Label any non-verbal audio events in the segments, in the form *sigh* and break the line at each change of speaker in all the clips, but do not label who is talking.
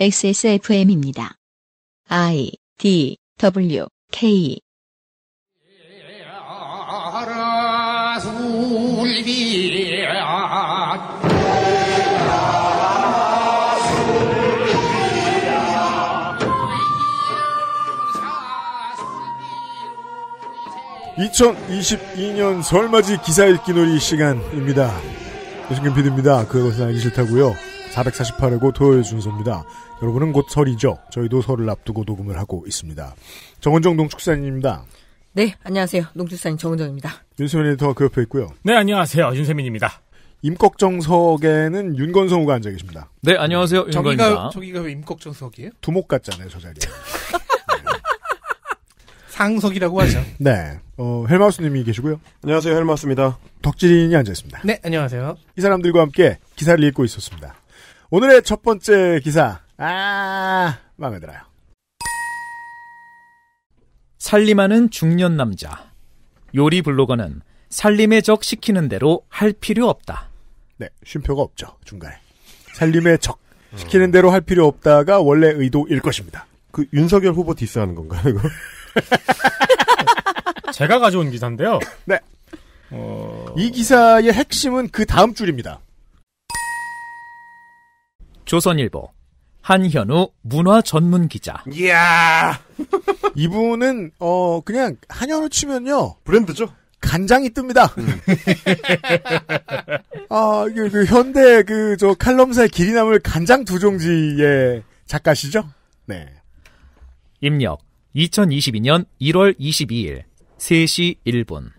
XSFM입니다. I
D W K
(2022년) 설맞이 기사 읽기 놀이 시간입니다. 조승균 PD입니다. 그것은 알기 싫다고요. 448회고 토요일 순서입니다. 여러분은 곧 설이죠. 저희도 설을 앞두고 녹음을 하고 있습니다. 정은정 농축산입니다.
네, 안녕하세요. 농축산인 정은정입니다.
윤세민 에더가그 옆에 있고요. 네, 안녕하세요. 윤세민입니다. 임꺽정석에는 윤건성우가 앉아 계십니다. 네,
안녕하세요. 윤건입니다. 저기가, 저기가 왜 임꺽정석이에요?
두목 같잖아요, 저 자리에. *laughs*
상석이라고 하죠.
네. 어, 헬마우스님이 계시고요. 안녕하세요. 헬마우스입니다. 덕질인이 앉아있습니다.
네, 안녕하세요.
이 사람들과 함께 기사를 읽고 있었습니다.
오늘의 첫 번째 기사. 아, 마음에 들어요. 살림하는 중년 남자. 요리 블로거는 살림의 적 시키는 대로 할 필요 없다. 네, 쉼표가 없죠, 중간에.
살림의 적. 시키는 대로 할 필요 없다가 원래 의도일 것입니다. 그 윤석열 후보 디스하는 건가요, 이거? *laughs* 제가 가져온 기사인데요. 네.
어... 이 기사의 핵심은 그 다음 줄입니다. 조선일보 한현우 문화 전문 기자.
이야 *laughs* 이분은 어 그냥 한현우 치면요 브랜드죠. 간장이 뜹니다. 음. *laughs* 아, 그, 그 현대 그 저 칼럼사의 길이 남을 간장 두 종지의 작가시죠?
네. 입력 2022년 1월 22일 3시 1분.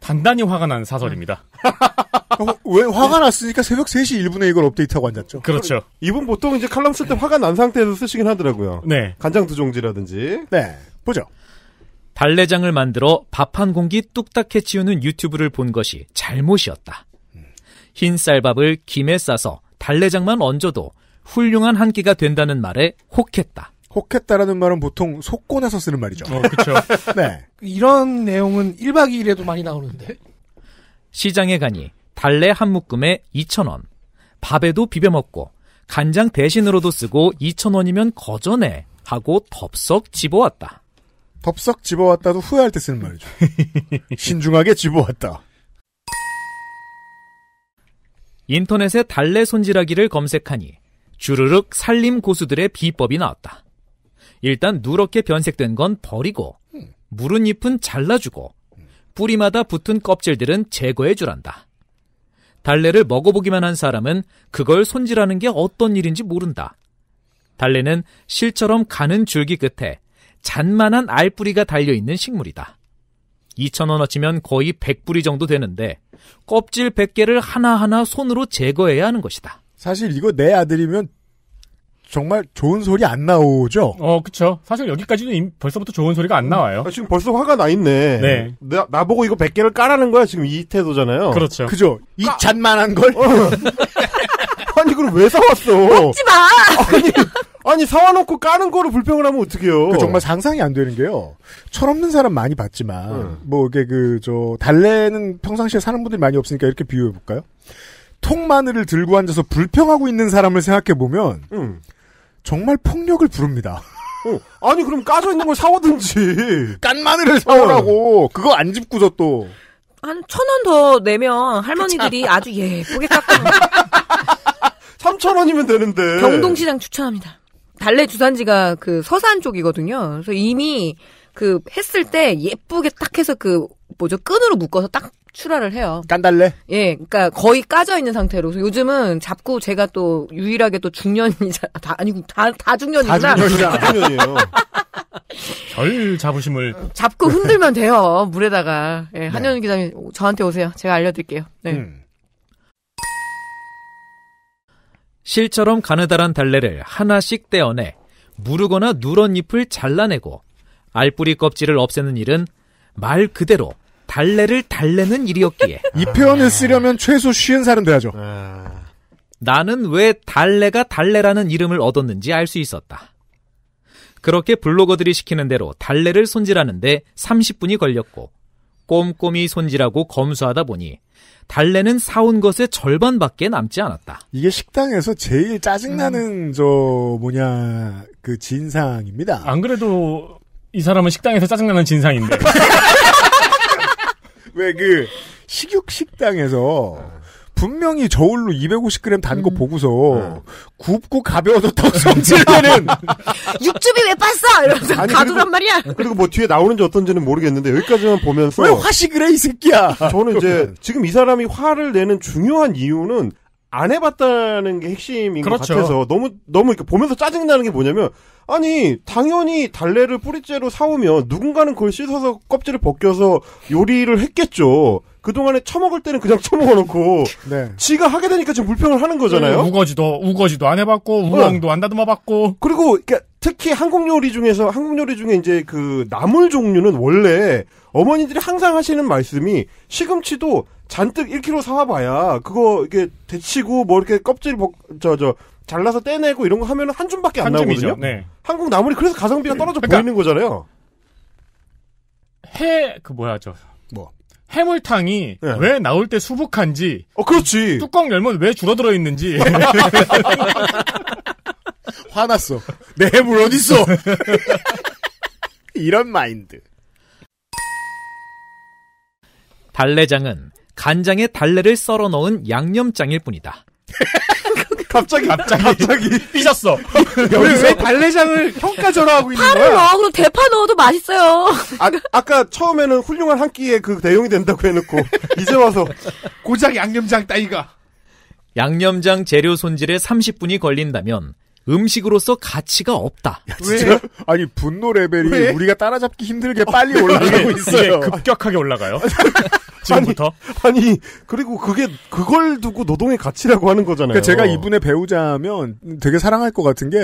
단단히 화가 난 사설입니다.
어, 왜 화가 났으니까 새벽 3시 1분에 이걸 업데이트하고 앉았죠.
그렇죠. 이분 보통 이제 칼럼 쓸 때 화가 난 상태에서 쓰시긴 하더라고요. 네. 간장 두종지라든지.
네.
보죠. 달래장을 만들어 밥 한 공기 뚝딱해 치우는 유튜브를 본 것이 잘못이었다. 흰 쌀밥을 김에 싸서 달래장만 얹어도 훌륭한 한 끼가 된다는 말에 혹했다. 혹했다라는 말은 보통 속고 나서 쓰는 말이죠. 어, 그렇죠. *laughs* 네.
이런 내용은 1박 2일에도 많이 나오는데.
시장에 가니 달래 한 묶음에 2,000원. 밥에도 비벼 먹고 간장 대신으로도 쓰고 2,000원이면 거저네 하고 덥석 집어왔다. 덥석 집어왔다도 후회할 때 쓰는 말이죠. *laughs* 신중하게 집어왔다. 인터넷에 달래 손질하기를 검색하니 주르륵 살림 고수들의 비법이 나왔다. 일단 누렇게 변색된 건 버리고 무른 음. 잎은 잘라주고 뿌리마다 붙은 껍질들은 제거해 주란다. 달래를 먹어보기만 한 사람은 그걸 손질하는 게 어떤 일인지 모른다. 달래는 실처럼 가는 줄기 끝에 잔만한 알뿌리가 달려있는 식물이다. 2천원어치면 거의 100뿌리 정도 되는데 껍질 100개를 하나하나 손으로 제거해야 하는 것이다. 사실 이거
내 아들이면 정말 좋은 소리 안 나오죠?
어, 그쵸. 사실 여기까지는 벌써부터 좋은 소리가 안 나와요. 아, 지금 벌써 화가
나 있네.
네.
나, 나보고 이거 100개를 까라는 거야,
지금 이 태도잖아요. 그렇죠. 그죠? 이 까... 잔만한 걸? 어. *laughs* 아니, 그걸 왜
사왔어?
먹지 마! 아니,
아니, 사와놓고 까는 거로 불평을 하면 어떡해요? 그 정말 상상이 안 되는 게요. 철없는 사람 많이 봤지만, 음. 뭐, 이게 그, 저, 달래는 평상시에 사는 분들이 많이 없으니까 이렇게 비유해볼까요? 통마늘을 들고 앉아서 불평하고 있는 사람을 생각해보면, 음. 정말 폭력을 부릅니다. 어, 아니 그럼 까져 있는 걸 사오든지 깐 마늘을 어. 사오라고 그거 안 집고서 또.
한 천 원 더 내면 할머니들이 그렇죠. 아주 예쁘게 깎아. *laughs* 삼천 원이면 되는데. 경동시장 추천합니다. 달래 주산지가 그 서산 쪽이거든요. 그래서 이미 그 했을 때 예쁘게 딱 해서 그 뭐죠 끈으로 묶어서 딱 출하를 해요. 깐달래? 예, 그러니까 거의 까져 있는 상태로. 요즘은 잡고 제가 또 유일하게 또 중년이자 다 아니고 다다 중년이구나. 다 중년이에요.
별 *laughs* 자부심을
잡고 흔들면 *laughs* 돼요 물에다가 예, 한현 네. 기자님 저한테 오세요. 제가 알려드릴게요. 네. 음.
실처럼 가느다란 달래를 하나씩 떼어내 무르거나 누런 잎을 잘라내고 알뿌리 껍질을 없애는 일은 말 그대로 달래를 달래는 일이었기에. 이 표현을 쓰려면
최소 쉬운 살은
돼야죠. 아. 나는 왜 달래가 달래라는 이름을 얻었는지 알 수 있었다. 그렇게 블로거들이 시키는 대로 달래를 손질하는데 30분이 걸렸고 꼼꼼히 손질하고 검수하다 보니 달래는 사온 것의 절반밖에 남지 않았다. 이게 식당에서
제일 짜증나는 음. 저 뭐냐 그 진상입니다. 안 그래도 이 사람은 식당에서 짜증나는
진상인데. *laughs*
왜그 식육 식당에서 분명히 저울로 250g 단거 음. 보고서 네. 굽고 가벼워졌다고 성질내는
*laughs* 육즙이 왜 빻어 이러면서 아니, 가두란 말이야
그리고 뭐 뒤에 나오는지 어떤지는 모르겠는데 여기까지만 보면서 왜 화식을 해이 새끼야 저는 이제 *laughs* 지금 이 사람이 화를 내는 중요한 이유는 안 해봤다는 게 핵심인 그렇죠. 것 같아서 너무 너무 이렇게 보면서 짜증 나는 게 뭐냐면 아니 당연히 달래를 뿌리째로 사오면 누군가는 그걸 씻어서 껍질을 벗겨서 요리를 했겠죠. 그동안에 처먹을 때는 그냥 *laughs* 처먹어놓고 네. 지가 하게 되니까 지금 불평을 하는 거잖아요. 음,
우거지도 우거지도 안 해봤고 우엉도
응. 어. 안 다듬어봤고 그리고 그러니 특히 한국 요리 중에서 한국 요리 중에 이제 그 나물 종류는 원래 어머니들이 항상 하시는 말씀이 시금치도 잔뜩 1kg 사와봐야 그거 이게 데치고 뭐 이렇게 껍질 저저 저 잘라서 떼내고 이런 거 하면 한 줌밖에 안 나오거든요. 네. 한국 나물이 그래서 가성비가 네. 떨어져 그러니까 보이는
거잖아요. 해 그 뭐야 저 뭐. 해물탕이 네. 왜 나올 때 수북한지. 어, 그렇지. 뚜껑 열면 왜 줄어들어 있는지. *laughs* 화났어. 내 해물 어딨어?
*laughs* 이런 마인드.
달래장은 간장에 달래를 썰어 넣은 양념장일 뿐이다. *laughs* 갑자기 갑자기 갑자기 삐졌어. *laughs*
왜 달래장을 평가절하하고 있는 거야? 파를 넣어 그럼 대파
넣어도 맛있어요.
아, 아까 처음에는 훌륭한 한 끼에 그 대용이 된다고 해놓고 *laughs*
이제 와서 고작 양념장
따위가 양념장 재료 손질에 30분이 걸린다면 음식으로서 가치가 없다. 야, 왜? 아니 분노 레벨이 왜? 우리가 따라잡기 힘들게 어, 빨리 네. 올라가고 있어요. 급격하게 올라가요. 지금부터.
아니, 아니, 그리고 그게 그걸 두고 노동의 가치라고 하는 거잖아요. 그러니까 제가 이분의 배우자면 되게 사랑할 것 같은 게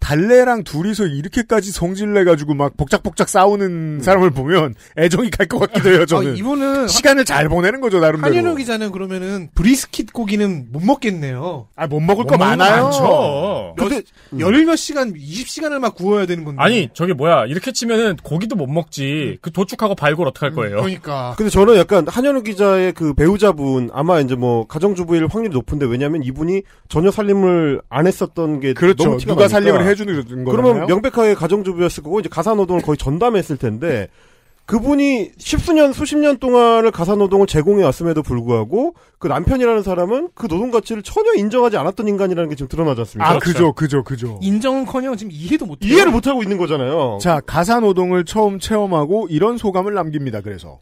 달래랑 둘이서 이렇게까지 성질내 가지고 막 복작복작 싸우는 음. 사람을 보면 애정이 갈 것 같기도 해요. 아, 저는 아, 이분은 시간을 잘 보내는
거죠 나름대로. 한현우 기자는 그러면은 브리스킷 고기는 못 먹겠네요. 아못 먹을 못거 많아요. 많죠. 근데 음. 열몇 시간, 이십 시간을막 구워야 되는 건데.
아니, 저게 뭐야. 이렇게 치면은 고기도 못 먹지. 음. 그 도축하고 발골 어떡할 음, 거예요. 그러니까. 근데 저는 약간 한현우
기자의
그 배우자분 아마 이제 뭐 가정주부일 확률이 높은데 왜냐면 이분이 전혀 살림을 안 했었던 게 그렇죠. 너무 티가 누가 살림을 해주는 거잖요 그러면 명백하게 가정주부였을 거고 이제 가사노동을 거의 전담했을 텐데 *laughs* 그분이 십수년 수십 년 동안을 가사 노동을 제공해 왔음에도 불구하고 그 남편이라는 사람은 그 노동 가치를 전혀 인정하지 않았던 인간이라는 게 지금
드러나지 않습니까? 아 그죠 그렇죠. 그죠 그죠. 인정은커녕
지금 이해도 못 이해를 못 하고 있는 거잖아요.
자 가사 노동을 처음 체험하고 이런 소감을 남깁니다. 그래서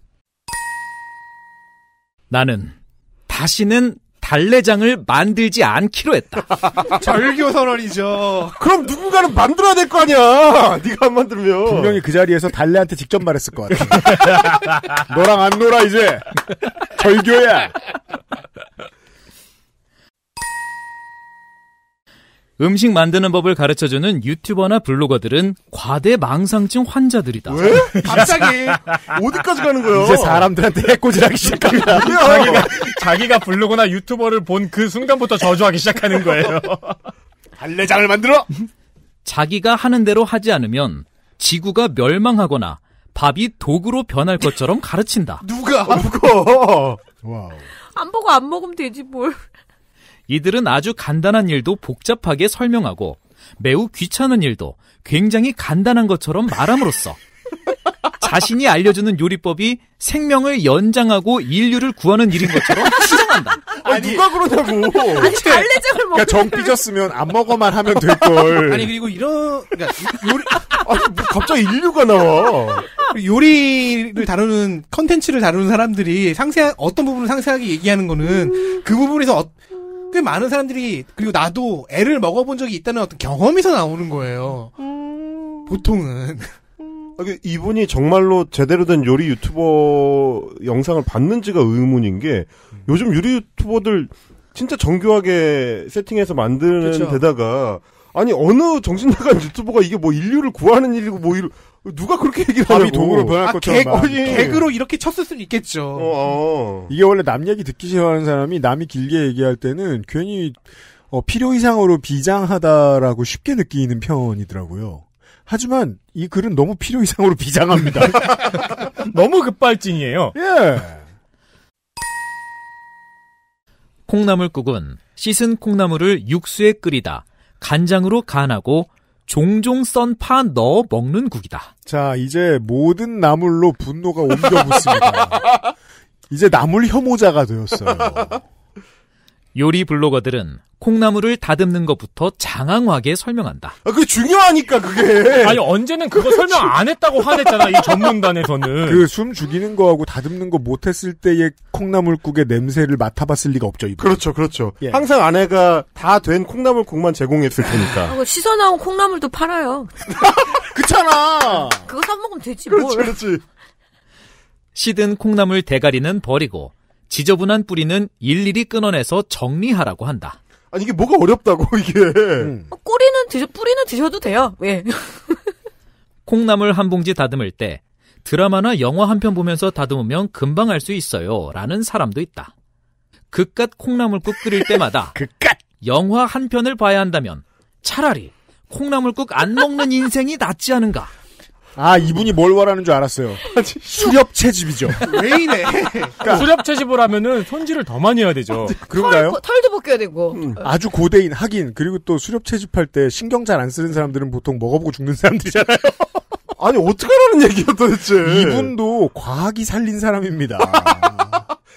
나는 다시는 달래장을 만들지 않기로 했다.
*laughs* 절교 선언이죠. 그럼 누군가는 만들어야 될 거 아니야. 네가 안 만들면 분명히
그 자리에서 달래한테 직접 말했을 것 같아. *laughs* 너랑 안 놀아 이제
절교야. 음식 만드는 법을 가르쳐주는 유튜버나 블로거들은 과대 망상증 환자들이다. 왜? 갑자기
어디까지 가는 거예요? 이제
사람들한테 해코지하기 시작합니다. *laughs* 자기가, 자기가 블로거나 유튜버를 본 그 순간부터 저주하기 시작하는 거예요. *laughs* 발레장을 만들어! 자기가 하는 대로 하지 않으면 지구가 멸망하거나 밥이 도구로 변할 것처럼 가르친다. 누가? 누가? 와우.
안 보고 안 먹으면 되지 뭘.
이들은 아주 간단한 일도 복잡하게 설명하고 매우 귀찮은 일도 굉장히 간단한 것처럼 말함으로써 *laughs* 자신이 알려주는 요리법이 생명을 연장하고 인류를 구하는 일인 것처럼 추정한다. 아 누가 그러냐고. 아니 달래장을 먹. 그러니까 정 삐졌으면
안 먹어만 하면 될 걸. *laughs* 아니 그리고 이런 그러니까 요리 아니 뭐 갑자기 인류가 나와. 요리를 다루는 컨텐츠를 다루는 사람들이 상세 어떤 부분을 상세하게 얘기하는 거는 음. 그 부분에서 어, 꽤 많은 사람들이 그리고 나도 애를 먹어본 적이 있다는 어떤 경험에서 나오는 거예요. 음... 보통은.
음. 아, 그 이분이 정말로 제대로 된 요리 유튜버 영상을 봤는지가 의문인 게 음. 요즘 요리 유튜버들 진짜 정교하게 세팅해서 만드는 그쵸. 데다가 아니 어느 정신 나간 유튜버가 이게 뭐 인류를 구하는 일이고 뭐 이런
누가 그렇게 얘기를
밥이 하냐고. 동으로 변할 아, 것처럼. 개그로
이렇게 쳤을 수는 있겠죠. 어, 어. 이게 원래 남 얘기 듣기 싫어하는 사람이 남이 길게 얘기할 때는 괜히 어, 필요 이상으로 비장하다라고 쉽게 느끼는 편이더라고요. 하지만 이 글은 너무 필요
이상으로 *laughs* 비장합니다. *laughs* 너무 급발진이에요. 예. 콩나물국은 씻은 콩나물을 육수에 끓이다 간장으로 간하고 종종 썬 파 넣어 먹는 국이다. 자, 이제 모든 나물로 분노가 옮겨 붙습니다. *laughs* 이제 나물
혐오자가 되었어요.
요리 블로거들은 콩나물을 다듬는 것부터 장황하게 설명한다. 아, 그게
중요하니까 그게. *laughs* 아니 언제는 그거 설명 안
했다고 화냈잖아 이 전문단에서는. 그 숨
죽이는 거하고 다듬는 거 못했을 때의 콩나물국의 냄새를 맡아봤을 리가 없죠. 이 그렇죠, 그렇죠. 예. 항상 아내가 다 된 콩나물국만
제공했을 테니까. 아,
뭐 씻어 나온 콩나물도 팔아요.
*laughs* 그렇잖아.
그거 사 먹으면 되지 그렇지, 뭘. 그렇지.
시든 콩나물 대가리는 버리고 지저분한 뿌리는 일일이 끊어내서 정리하라고 한다. 아니 이게 뭐가 어렵다고 *laughs* 이게. 음. 어,
꼬리는 드셔 뿌리는 드셔도 돼요. 예.
*laughs* 콩나물 한 봉지 다듬을 때 드라마나 영화 한 편 보면서 다듬으면 금방 할 수 있어요라는 사람도 있다. 그깟 콩나물국 끓일 때마다 *laughs* 그깟 영화 한 편을 봐야 한다면 차라리 콩나물국 안 먹는 인생이 낫지 않은가? 아 이분이 뭘원하는줄 알았어요. 수렵 채집이죠. 왜 이래? 그러니까 수렵 채집을
하면은 손질을 더 많이 해야 되죠. 그런가요?
털, 도 벗겨야 되고. 음,
아주 고대인 하긴 그리고 또 수렵 채집할 때 신경 잘 안 쓰는 사람들은 보통 먹어보고 죽는 사람들이잖아요. 아니 어떻게 하라는 얘기야 도대체? 이분도 과학이 살린 사람입니다.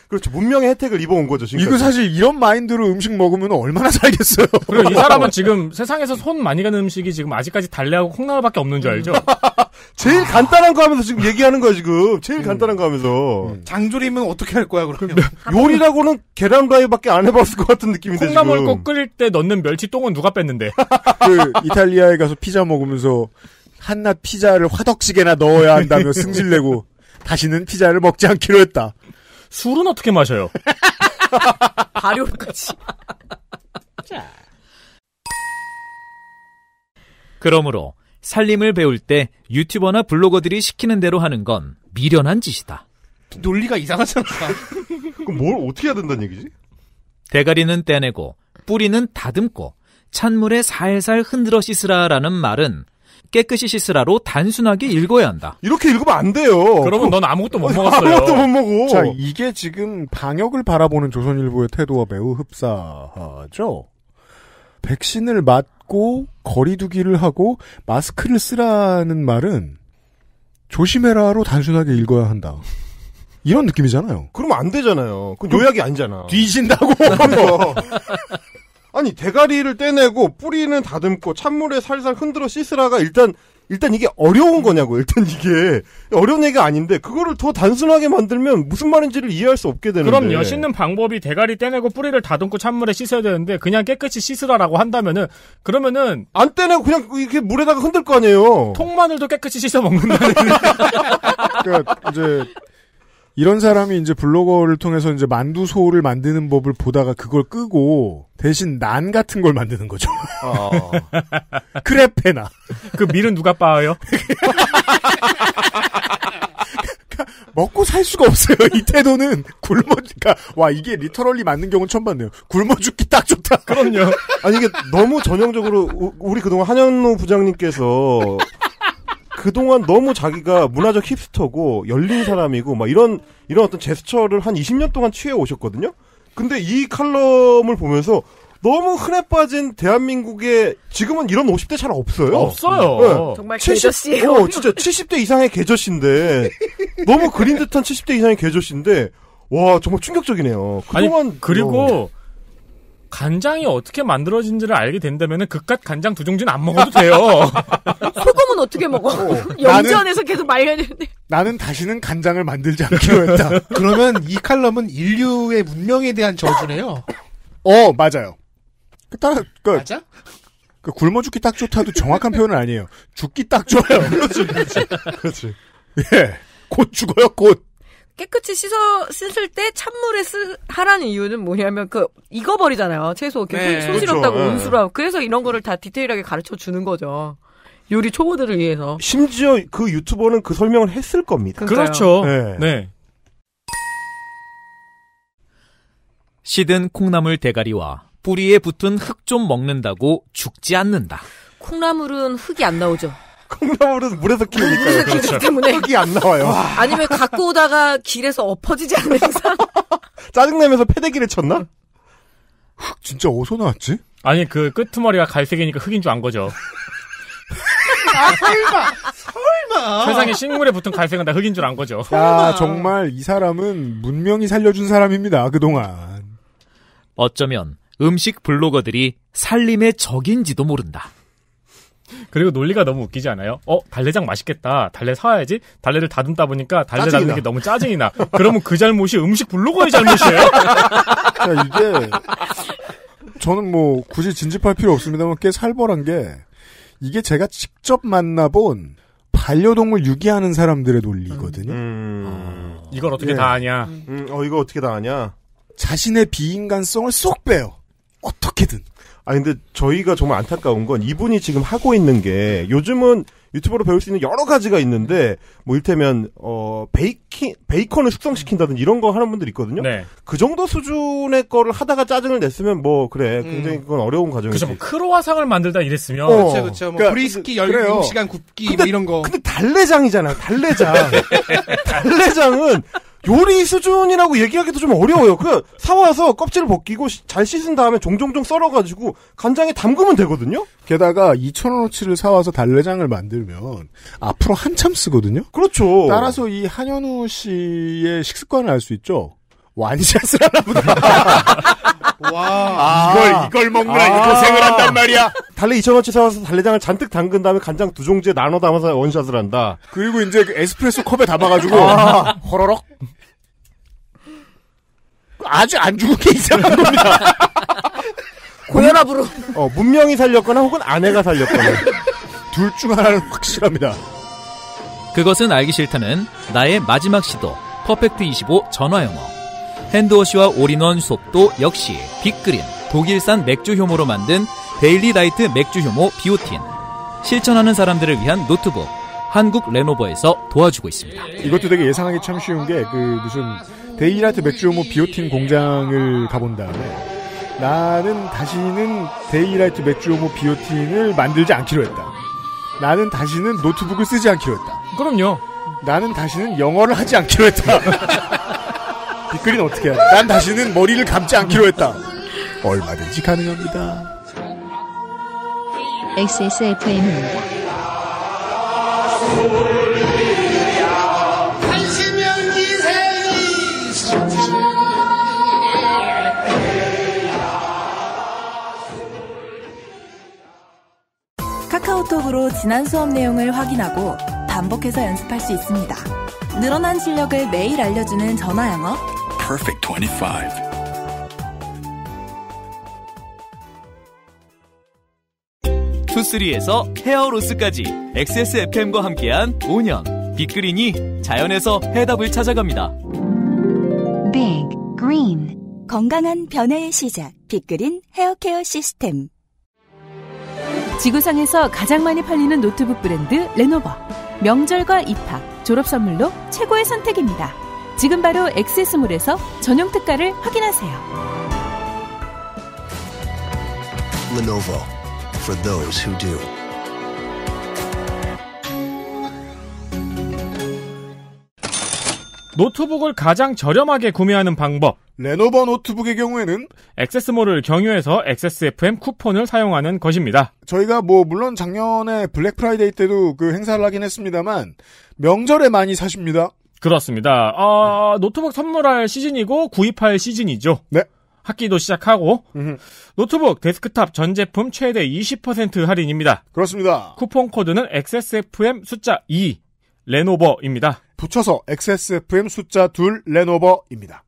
그렇죠. 문명의 혜택을 입어온 거죠, 지금. 이거 사실 이런 마인드로 음식 먹으면 얼마나 살겠어요. *laughs* 그리고 이 *laughs* 사람은
지금 세상에서 손 많이 가는 음식이 지금 아직까지 달래하고 콩나물밖에 없는 줄 알죠? *laughs* 제일
간단한 거 하면서 지금 얘기하는 거야, 지금. 제일 음. 간단한 거 하면서. 음.
장조림은 어떻게 할 거야, 그러면? 뭐 요리라고는
계란 후라밖에안 해봤을 것 같은 느낌인데,
콩나물 지금. 꼭
끓일 때 넣는 멸치 똥은 누가 뺐는데.
그, 이탈리아에 가서 피자 먹으면서 한낱 피자를 화덕시게나 넣어야 한다며 승질내고 다시는 피자를 먹지 않기로 했다. 술은 어떻게
마셔요? *laughs*
발효까지. 자.
그러므로 살림을 배울 때 유튜버나 블로거들이 시키는 대로 하는 건 미련한 짓이다. 논리가 이상하잖아. *laughs* 그럼 뭘 어떻게 해야 된다는 얘기지? 대가리는 떼내고 뿌리는 다듬고 찬물에 살살 흔들어 씻으라라는 말은 깨끗이 씻으라로 단순하게 읽어야 한다. 이렇게 읽으면 안 돼요. 그러면 넌 아무것도 못 *laughs* 먹었어요. 아무것도 못 먹어. 자,
이게 지금 방역을 바라보는 조선일보의 태도와 매우 흡사하죠. 백신을 맞고 거리두기를 하고 마스크를 쓰라는 말은 조심해라로 단순하게 읽어야 한다. 이런 느낌이잖아요. 그러면 안 되잖아요. 그건 요약이 아니잖아. 뒤진다고. 그러니까. *laughs* 아니 대가리를 떼내고
뿌리는 다듬고 찬물에 살살 흔들어 씻으라가 일단 일단 이게 어려운 거냐고 일단 이게 어려운 얘기가 아닌데 그거를 더 단순하게 만들면 무슨 말인지를 이해할 수 없게 되는데 그럼 요씻는
방법이 대가리 떼내고 뿌리를 다듬고 찬물에 씻어야 되는데 그냥 깨끗이 씻으라라고 한다면은 그러면은 안 떼내고 그냥 이렇게 물에다가 흔들 거 아니에요 통마늘도 깨끗이 씻어 먹는다 *laughs*
그러니까 이제 이런 사람이 이제 블로거를 통해서 이제 만두 소를 만드는 법을 보다가 그걸 끄고 대신 난 같은 걸 만드는 거죠.
어. 어, 어. *laughs* 크레페나. 그 밀은 누가 빠요? *laughs* 먹고 살 수가 없어요. 이 태도는 굶어
그러니까 와 이게 리터럴리 맞는 경우는 처음 봤네요. 굶어 죽기 딱 좋다. 그럼요. 아니 이게 너무
전형적으로 우리 그동안 한현무 부장님께서 그동안 너무 자기가 문화적 힙스터고 열린 사람이고 막 이런 이런 어떤 제스처를 한 20년 동안 취해 오셨거든요. 근데 이 칼럼을 보면서 너무 흔해 빠진 대한민국의 지금은 이런 50대 잘 없어요. 없어요. 네. 정말 개저씨예요. 어, 진짜 70대 이상의 개조씨인데 너무 그린 듯한 70대 이상의 개조씨인데와 정말 충격적이네요. 그동안 아니, 그리고 어.
간장이 어떻게 만들어진지를 알게 된다면 그깟 간장 두 종지는 안 먹어도 돼요. *laughs* 콩은 어떻게 먹어? 어. *laughs* 영지안에서
계속 말려는데.
나는 다시는 간장을 만들지 않기로 했다. *laughs* 그러면 이 칼럼은
인류의 문명에 대한 저주네요. 어, 맞아요. 그 따라, 그, 맞아? 그 굶어 죽기 딱 좋다도 정확한 표현은 아니에요. 죽기 딱 좋아요. *laughs* 그렇지, 그렇지. 그렇지. 예. 곧 죽어요, 곧.
깨끗이 씻어 씻을 때 찬물에 쓰 하라는 이유는 뭐냐면 그 익어버리잖아요 채소 이렇 네, 손- 손실없다고 그렇죠. 예. 온수라 그래서 이런 거를 다 디테일하게 가르쳐 주는 거죠 요리 초보들을 위해서. 심지어 그
유튜버는 그 설명을 했을 겁니다. 그렇죠. 네.
네. 시든 콩나물 대가리와 뿌리에 붙은 흙 좀 먹는다고 죽지 않는다.
콩나물은 흙이 안 나오죠.
*laughs* 콩나물은 물에서 키우니까 물에서 키우기 그렇죠. 때문에 흙이 안 나와요.
아니면 갖고 오다가 길에서 엎어지지 않는 이상
*laughs* 짜증내면서 패대기를 쳤나? 흙 진짜 어디서 나왔지? 아니 그 끄트머리가 갈색이니까 흙인 줄 안 거죠. 설마, 설마. 세상에 식물에 붙은 갈색은 다 흙인 줄 안 거죠. 아,
정말 이 사람은 문명이 살려준 사람입니다. 그동안.
어쩌면 음식 블로거들이 살림의 적인지도 모른다. 그리고 논리가 너무 웃기지 않아요? 어, 달래장 맛있겠다. 달래 사와야지. 달래를 다듬다 보니까 달래 짜이 다듬는 게 너무 짜증이 나. 그러면 그 잘못이 음식 블로거의 잘못이에요? 자, 이게
저는 뭐 굳이 진집할 필요 없습니다만 꽤 살벌한 게 이게 제가 직접 만나본 반려동물 유기하는 사람들의 논리거든요. 음, 음, 아,
이걸 어떻게 예. 다 아냐? 음, 어 이거 어떻게 다 아냐? 자신의 비인간성을 쏙 빼요. 어떻게든. 아 근데 저희가 정말 안타까운 건 이분이 지금 하고 있는 게 요즘은 유튜브로 배울 수 있는 여러 가지가 있는데 뭐 일테면 어 베이킹 베이컨을 숙성시킨다든 지 이런 거 하는 분들 있거든요. 네. 그 정도 수준의 거를 하다가 짜증을 냈으면 뭐 그래 음. 굉장히 그건 어려운 과정이지. 그죠. 뭐
크로와상을 만들다 이랬으면 어. 그쵸, 그쵸. 뭐 그러니까 브리스키 그, 열그6시간 굽기 뭐 이런 거. 근데
달래장이잖아요. 달래장. *laughs* 달래장은 요리 수준이라고 얘기하기도 좀 어려워요.
그 사와서 껍질을 벗기고 잘 씻은 다음에 종종종 썰어가지고 간장에 담그면 되거든요? 게다가 2천원어치를 사와서 달래장을 만들면 앞으로 한참 쓰거든요? 그렇죠. 따라서 이 한현우 씨의 식습관을 알 수 있죠? 완샷을 하나
보다. *laughs* 와. 아. 이걸, 이걸 먹느라 아. 이 고생을 한단 말이야.
달래 2,000원치 사와서 달래장을 잔뜩 담근 다음에 간장 두 종지에 나눠 담아서 원샷을 한다.
그리고 이제 그 에스프레소 컵에 담아가지고, 아. *laughs* 호로록. 아직 안 죽은 게 이상한 겁니다. *laughs* 고혈압으로. 어, 문명이
살렸거나 혹은 아내가 살렸거나. 둘 중 하나는 확실합니다.
그것은 알기 싫다는 나의 마지막 시도 퍼펙트 25 전화 영어 핸드워시와 올인원 수도 역시 빅그린 독일산 맥주 효모로 만든 데일리 라이트 맥주 효모 비오틴 실천하는 사람들을 위한 노트북 한국 레노버에서 도와주고 있습니다. 이것도 되게 예상하기 참 쉬운 게 그 무슨 데일라이트 맥주효모 비오틴
공장을 가본 다음에 나는 다시는 데일라이트 맥주효모 비오틴을 만들지 않기로 했다. 나는 다시는 노트북을 쓰지 않기로 했다. 그럼요. 나는 다시는 영어를 하지 않기로 했다. 댓글은 *laughs* 어떻게 해? 난 다시는 머리를 감지 않기로 했다. 얼마든지
가능합니다.
XSFM입니다.
카카오톡으로 지난 수업 내용을 확인하고 반복해서 연습할 수 있습니다. 늘어난 실력을 매일 알려주는 전화 영어.
Perfect
25. 투쓰리에서 헤어로스까지 XSFM과 함께한 5년 빅그린이 자연에서 해답을 찾아갑니다.
Big Green 건강한 변화의 시작 빅그린 헤어케어 시스템 지구상에서 가장 많이 팔리는 노트북 브랜드 레노버. 명절과
입학, 졸업 선물로 최고의 선택입니다. 지금 바로 엑세스몰에서 전용 특가를 확인하세요.
Lenovo
for those who do. 노트북을 가장 저렴하게 구매하는 방법. 레노버 노트북의 경우에는 액세스몰을 경유해서 XSFM 쿠폰을 사용하는
것입니다. 저희가 뭐 물론 작년에 블랙 프라이데이 때도 그 행사를 하긴 했습니다만
명절에 많이 사십니다. 그렇습니다. 어, 노트북 선물할 시즌이고 구입할 시즌이죠. 네. 학기도 시작하고 노트북, 데스크탑 전 제품 최대 20% 할인입니다. 그렇습니다. 쿠폰 코드는 XSFM 숫자 2. 레노버입니다. 붙여서 XSFM 숫자 둘 레노버입니다.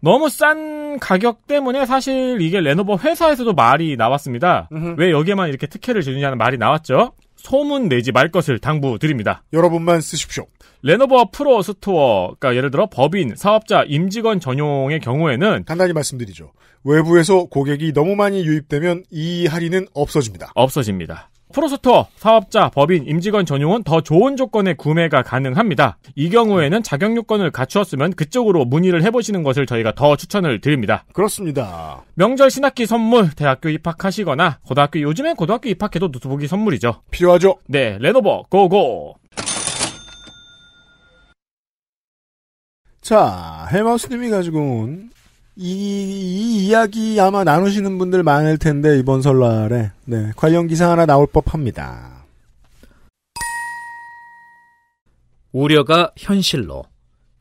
너무 싼 가격 때문에 사실 이게 레노버 회사에서도 말이 나왔습니다. 으흠. 왜 여기에만 이렇게 특혜를 주느냐는 말이 나왔죠. 소문 내지 말 것을 당부드립니다. 여러분만 쓰십시오. 레노버 프로 스토어, 그러니까 예를 들어 법인, 사업자, 임직원 전용의 경우에는 간단히 말씀드리죠.
외부에서 고객이 너무 많이 유입되면 이 할인은 없어집니다.
없어집니다. 프로스토어, 사업자, 법인, 임직원 전용은 더 좋은 조건의 구매가 가능합니다. 이 경우에는 자격 요건을 갖추었으면 그쪽으로 문의를 해보시는 것을 저희가 더 추천을 드립니다. 그렇습니다. 명절 신학기 선물, 대학교 입학하시거나 고등학교 요즘엔 고등학교 입학해도 노트북이 선물이죠. 필요하죠. 네, 레노버 고고. 자, 헬마우스님이 가지고 온
이, 이 이야기 아마 나누시는 분들 많을 텐데 이번 설날에 네,
관련 기사 하나 나올 법합니다. 우려가 현실로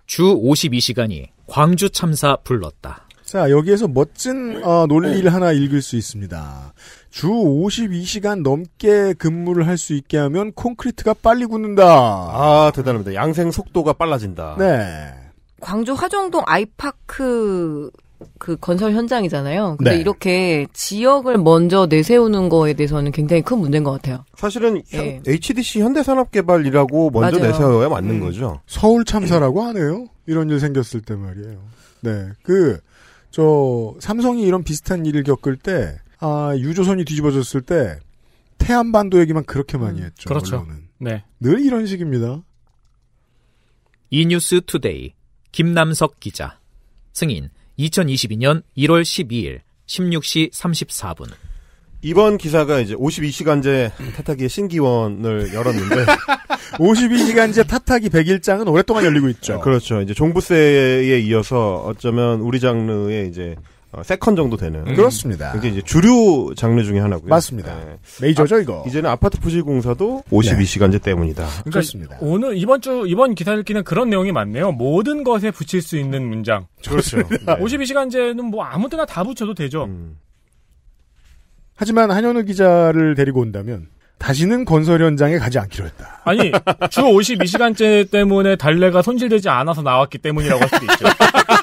주 52시간이 광주 참사 불렀다.
자, 여기에서 멋진 어, 논리를 하나 읽을 수 있습니다. 주 52시간 넘게 근무를 할 수 있게 하면 콘크리트가 빨리 굳는다.
아, 대단합니다. 양생 속도가 빨라진다.
네.
광주 화정동 아이파크 그 건설 현장이잖아요. 근데 네. 이렇게 지역을 먼저 내세우는 거에 대해서는 굉장히 큰 문제인 것 같아요.
사실은 네. 예. HDC 현대산업개발이라고 먼저 맞아요. 내세워야 음. 맞는
음. 거죠. 서울 참사라고 하네요. 이런 일 생겼을 때 말이에요. 네, 그 저 삼성이 이런 비슷한 일을 겪을 때 아, 유조선이 뒤집어졌을 때 태안반도 얘기만 그렇게 많이 음. 했죠.
그렇죠. 언론은. 네, 늘 이런 식입니다. 이 뉴스 투데이 김남석 기자. 승인 2022년 1월 12일 16시 34분. 이번 기사가 이제
52시간제 타타기의 신기원을 열었는데
52시간제 타타기
100일장은 오랫동안 열리고 있죠. 그렇죠. 이제 종부세에 이어서 어쩌면 우리 장르의 이제 어, 세컨 정도 되는. 음. 그렇습니다. 이게 이제 주류 장르 중에 하나고요.
맞습니다. 네.
메이저죠 이거. 아, 이제는 아파트 부지 공사도
52시간제 네.
때문이다. 그러니까 그렇습니다.
오늘 이번 주 이번 기사 읽기는 그런 내용이 많네요. 모든 것에 붙일 수 있는 문장. 그렇죠. 네. 52시간제는 뭐 아무 데나 다 붙여도 되죠. 음.
하지만 한현우 기자를 데리고 온다면 다시는 건설 현장에 가지 않기로 했다.
아니 주 52시간제 때문에 달래가 손질되지 않아서 나왔기 때문이라고 할 수도 있죠. *laughs*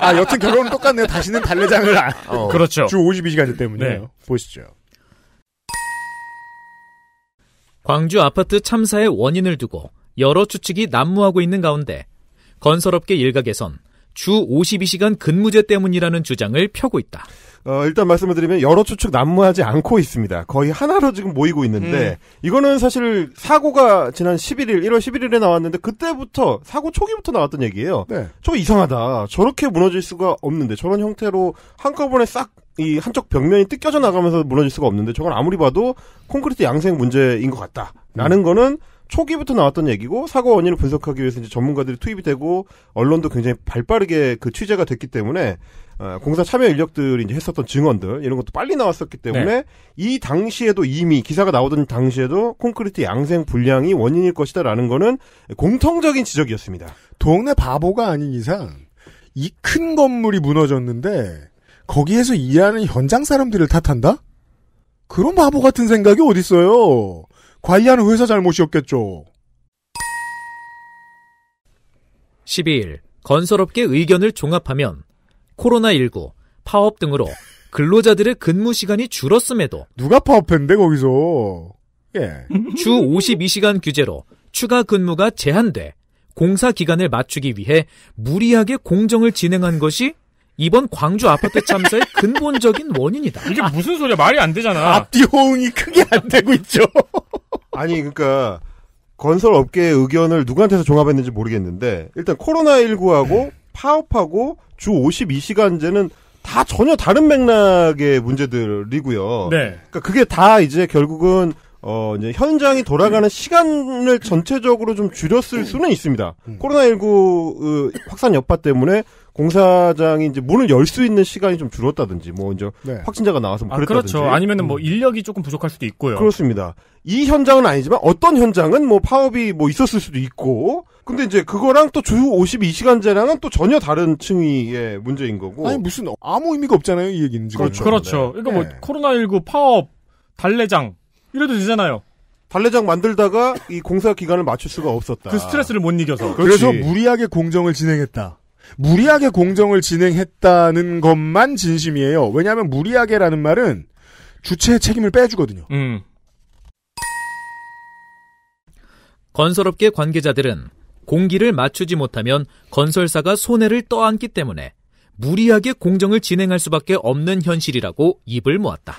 아, 여튼 결론은 똑같네요. 다시는 달래장을 안.
어. 어 그렇죠. 주 52시간 때문에. 네. 보시죠. 광주 아파트 참사의 원인을 두고 여러 추측이 난무하고 있는 가운데 건설업계 일각에선 주 52시간 근무제 때문이라는 주장을 펴고 있다.
어, 일단 말씀을 드리면 여러 추측 난무하지 않고 있습니다. 거의 하나로 지금 모이고 있는데 음. 이거는 사실 사고가 지난 11일 1월 11일에 나왔는데 그때부터 사고 초기부터 나왔던 얘기예요. 네. 저 이상하다. 저렇게 무너질 수가 없는데 저런 형태로 한꺼번에 싹 이 한쪽 벽면이 뜯겨져 나가면서 무너질 수가 없는데 저건 아무리 봐도 콘크리트 양생 문제인 것 같다라는 음. 거는 초기부터 나왔던 얘기고 사고 원인을 분석하기 위해서 이제 전문가들이 투입이 되고 언론도 굉장히 발빠르게 그 취재가 됐기 때문에 어, 공사 참여 인력들이 이제 했었던 증언들 이런 것도 빨리 나왔었기 때문에 네. 이 당시에도 이미 기사가 나오던 당시에도 콘크리트 양생 불량이 원인일 것이다라는 거는
공통적인 지적이었습니다. 동네 바보가 아닌 이상 이 큰 건물이 무너졌는데 거기에서 일하는 현장 사람들을 탓한다? 그런 바보 같은 생각이 어딨어요. 관리하는 회사 잘못이었겠죠.
12일 건설업계 의견을 종합하면 코로나19, 파업 등으로 근로자들의 근무 시간이 줄었음에도 누가 파업했는데 거기서 예. 주 52시간 규제로 추가 근무가 제한돼 공사 기간을 맞추기 위해 무리하게 공정을 진행한 것이 이번 광주 아파트 참사의 *laughs* 근본적인 원인이다. 이게 무슨 소리야? 말이 안 되잖아. 앞뒤 호응이 크게 안 되고 있죠.
아니 그러니까 건설 업계의 의견을 누구한테서 종합했는지 모르겠는데 일단 코로나 19하고 파업하고 주 52시간제는 다 전혀 다른 맥락의 문제들이고요. 네. 그러니까 그게 다 이제 결국은 어 이제 현장이 돌아가는 음. 시간을 전체적으로 좀 줄였을 음. 수는 있습니다. 음. 코로나 19 그, 확산 여파 때문에 공사장이 이제 문을 열 수 있는 시간이 좀 줄었다든지 뭐 이제 네. 확진자가 나와서 뭐 아, 그랬다든지 그렇죠. 아니면은
뭐 인력이 조금 부족할 수도 있고요.
그렇습니다. 이 현장은 아니지만 어떤 현장은 뭐 파업이 뭐 있었을 수도 있고 근데 이제 그거랑 또 주 52시간제랑은 또 전혀 다른 층위의 문제인 거고. 아니 무슨 아무 의미가 없잖아요, 이 얘기는 지금. 그렇죠. 그렇죠. 네. 그러니까 뭐 네. 뭐 코로나19
파업 달래장
이래도 되잖아요. 달래장 만들다가 이 공사 기간을 맞출 수가 없었다. 그 스트레스를
못 이겨서. 그렇지. 그래서
무리하게 공정을 진행했다. 무리하게 공정을 진행했다는 것만 진심이에요. 왜냐하면 무리하게라는 말은 주체의 책임을 빼주거든요.
음. 건설업계 관계자들은 공기를 맞추지 못하면 건설사가 손해를 떠안기 때문에 무리하게 공정을 진행할 수밖에 없는 현실이라고 입을 모았다.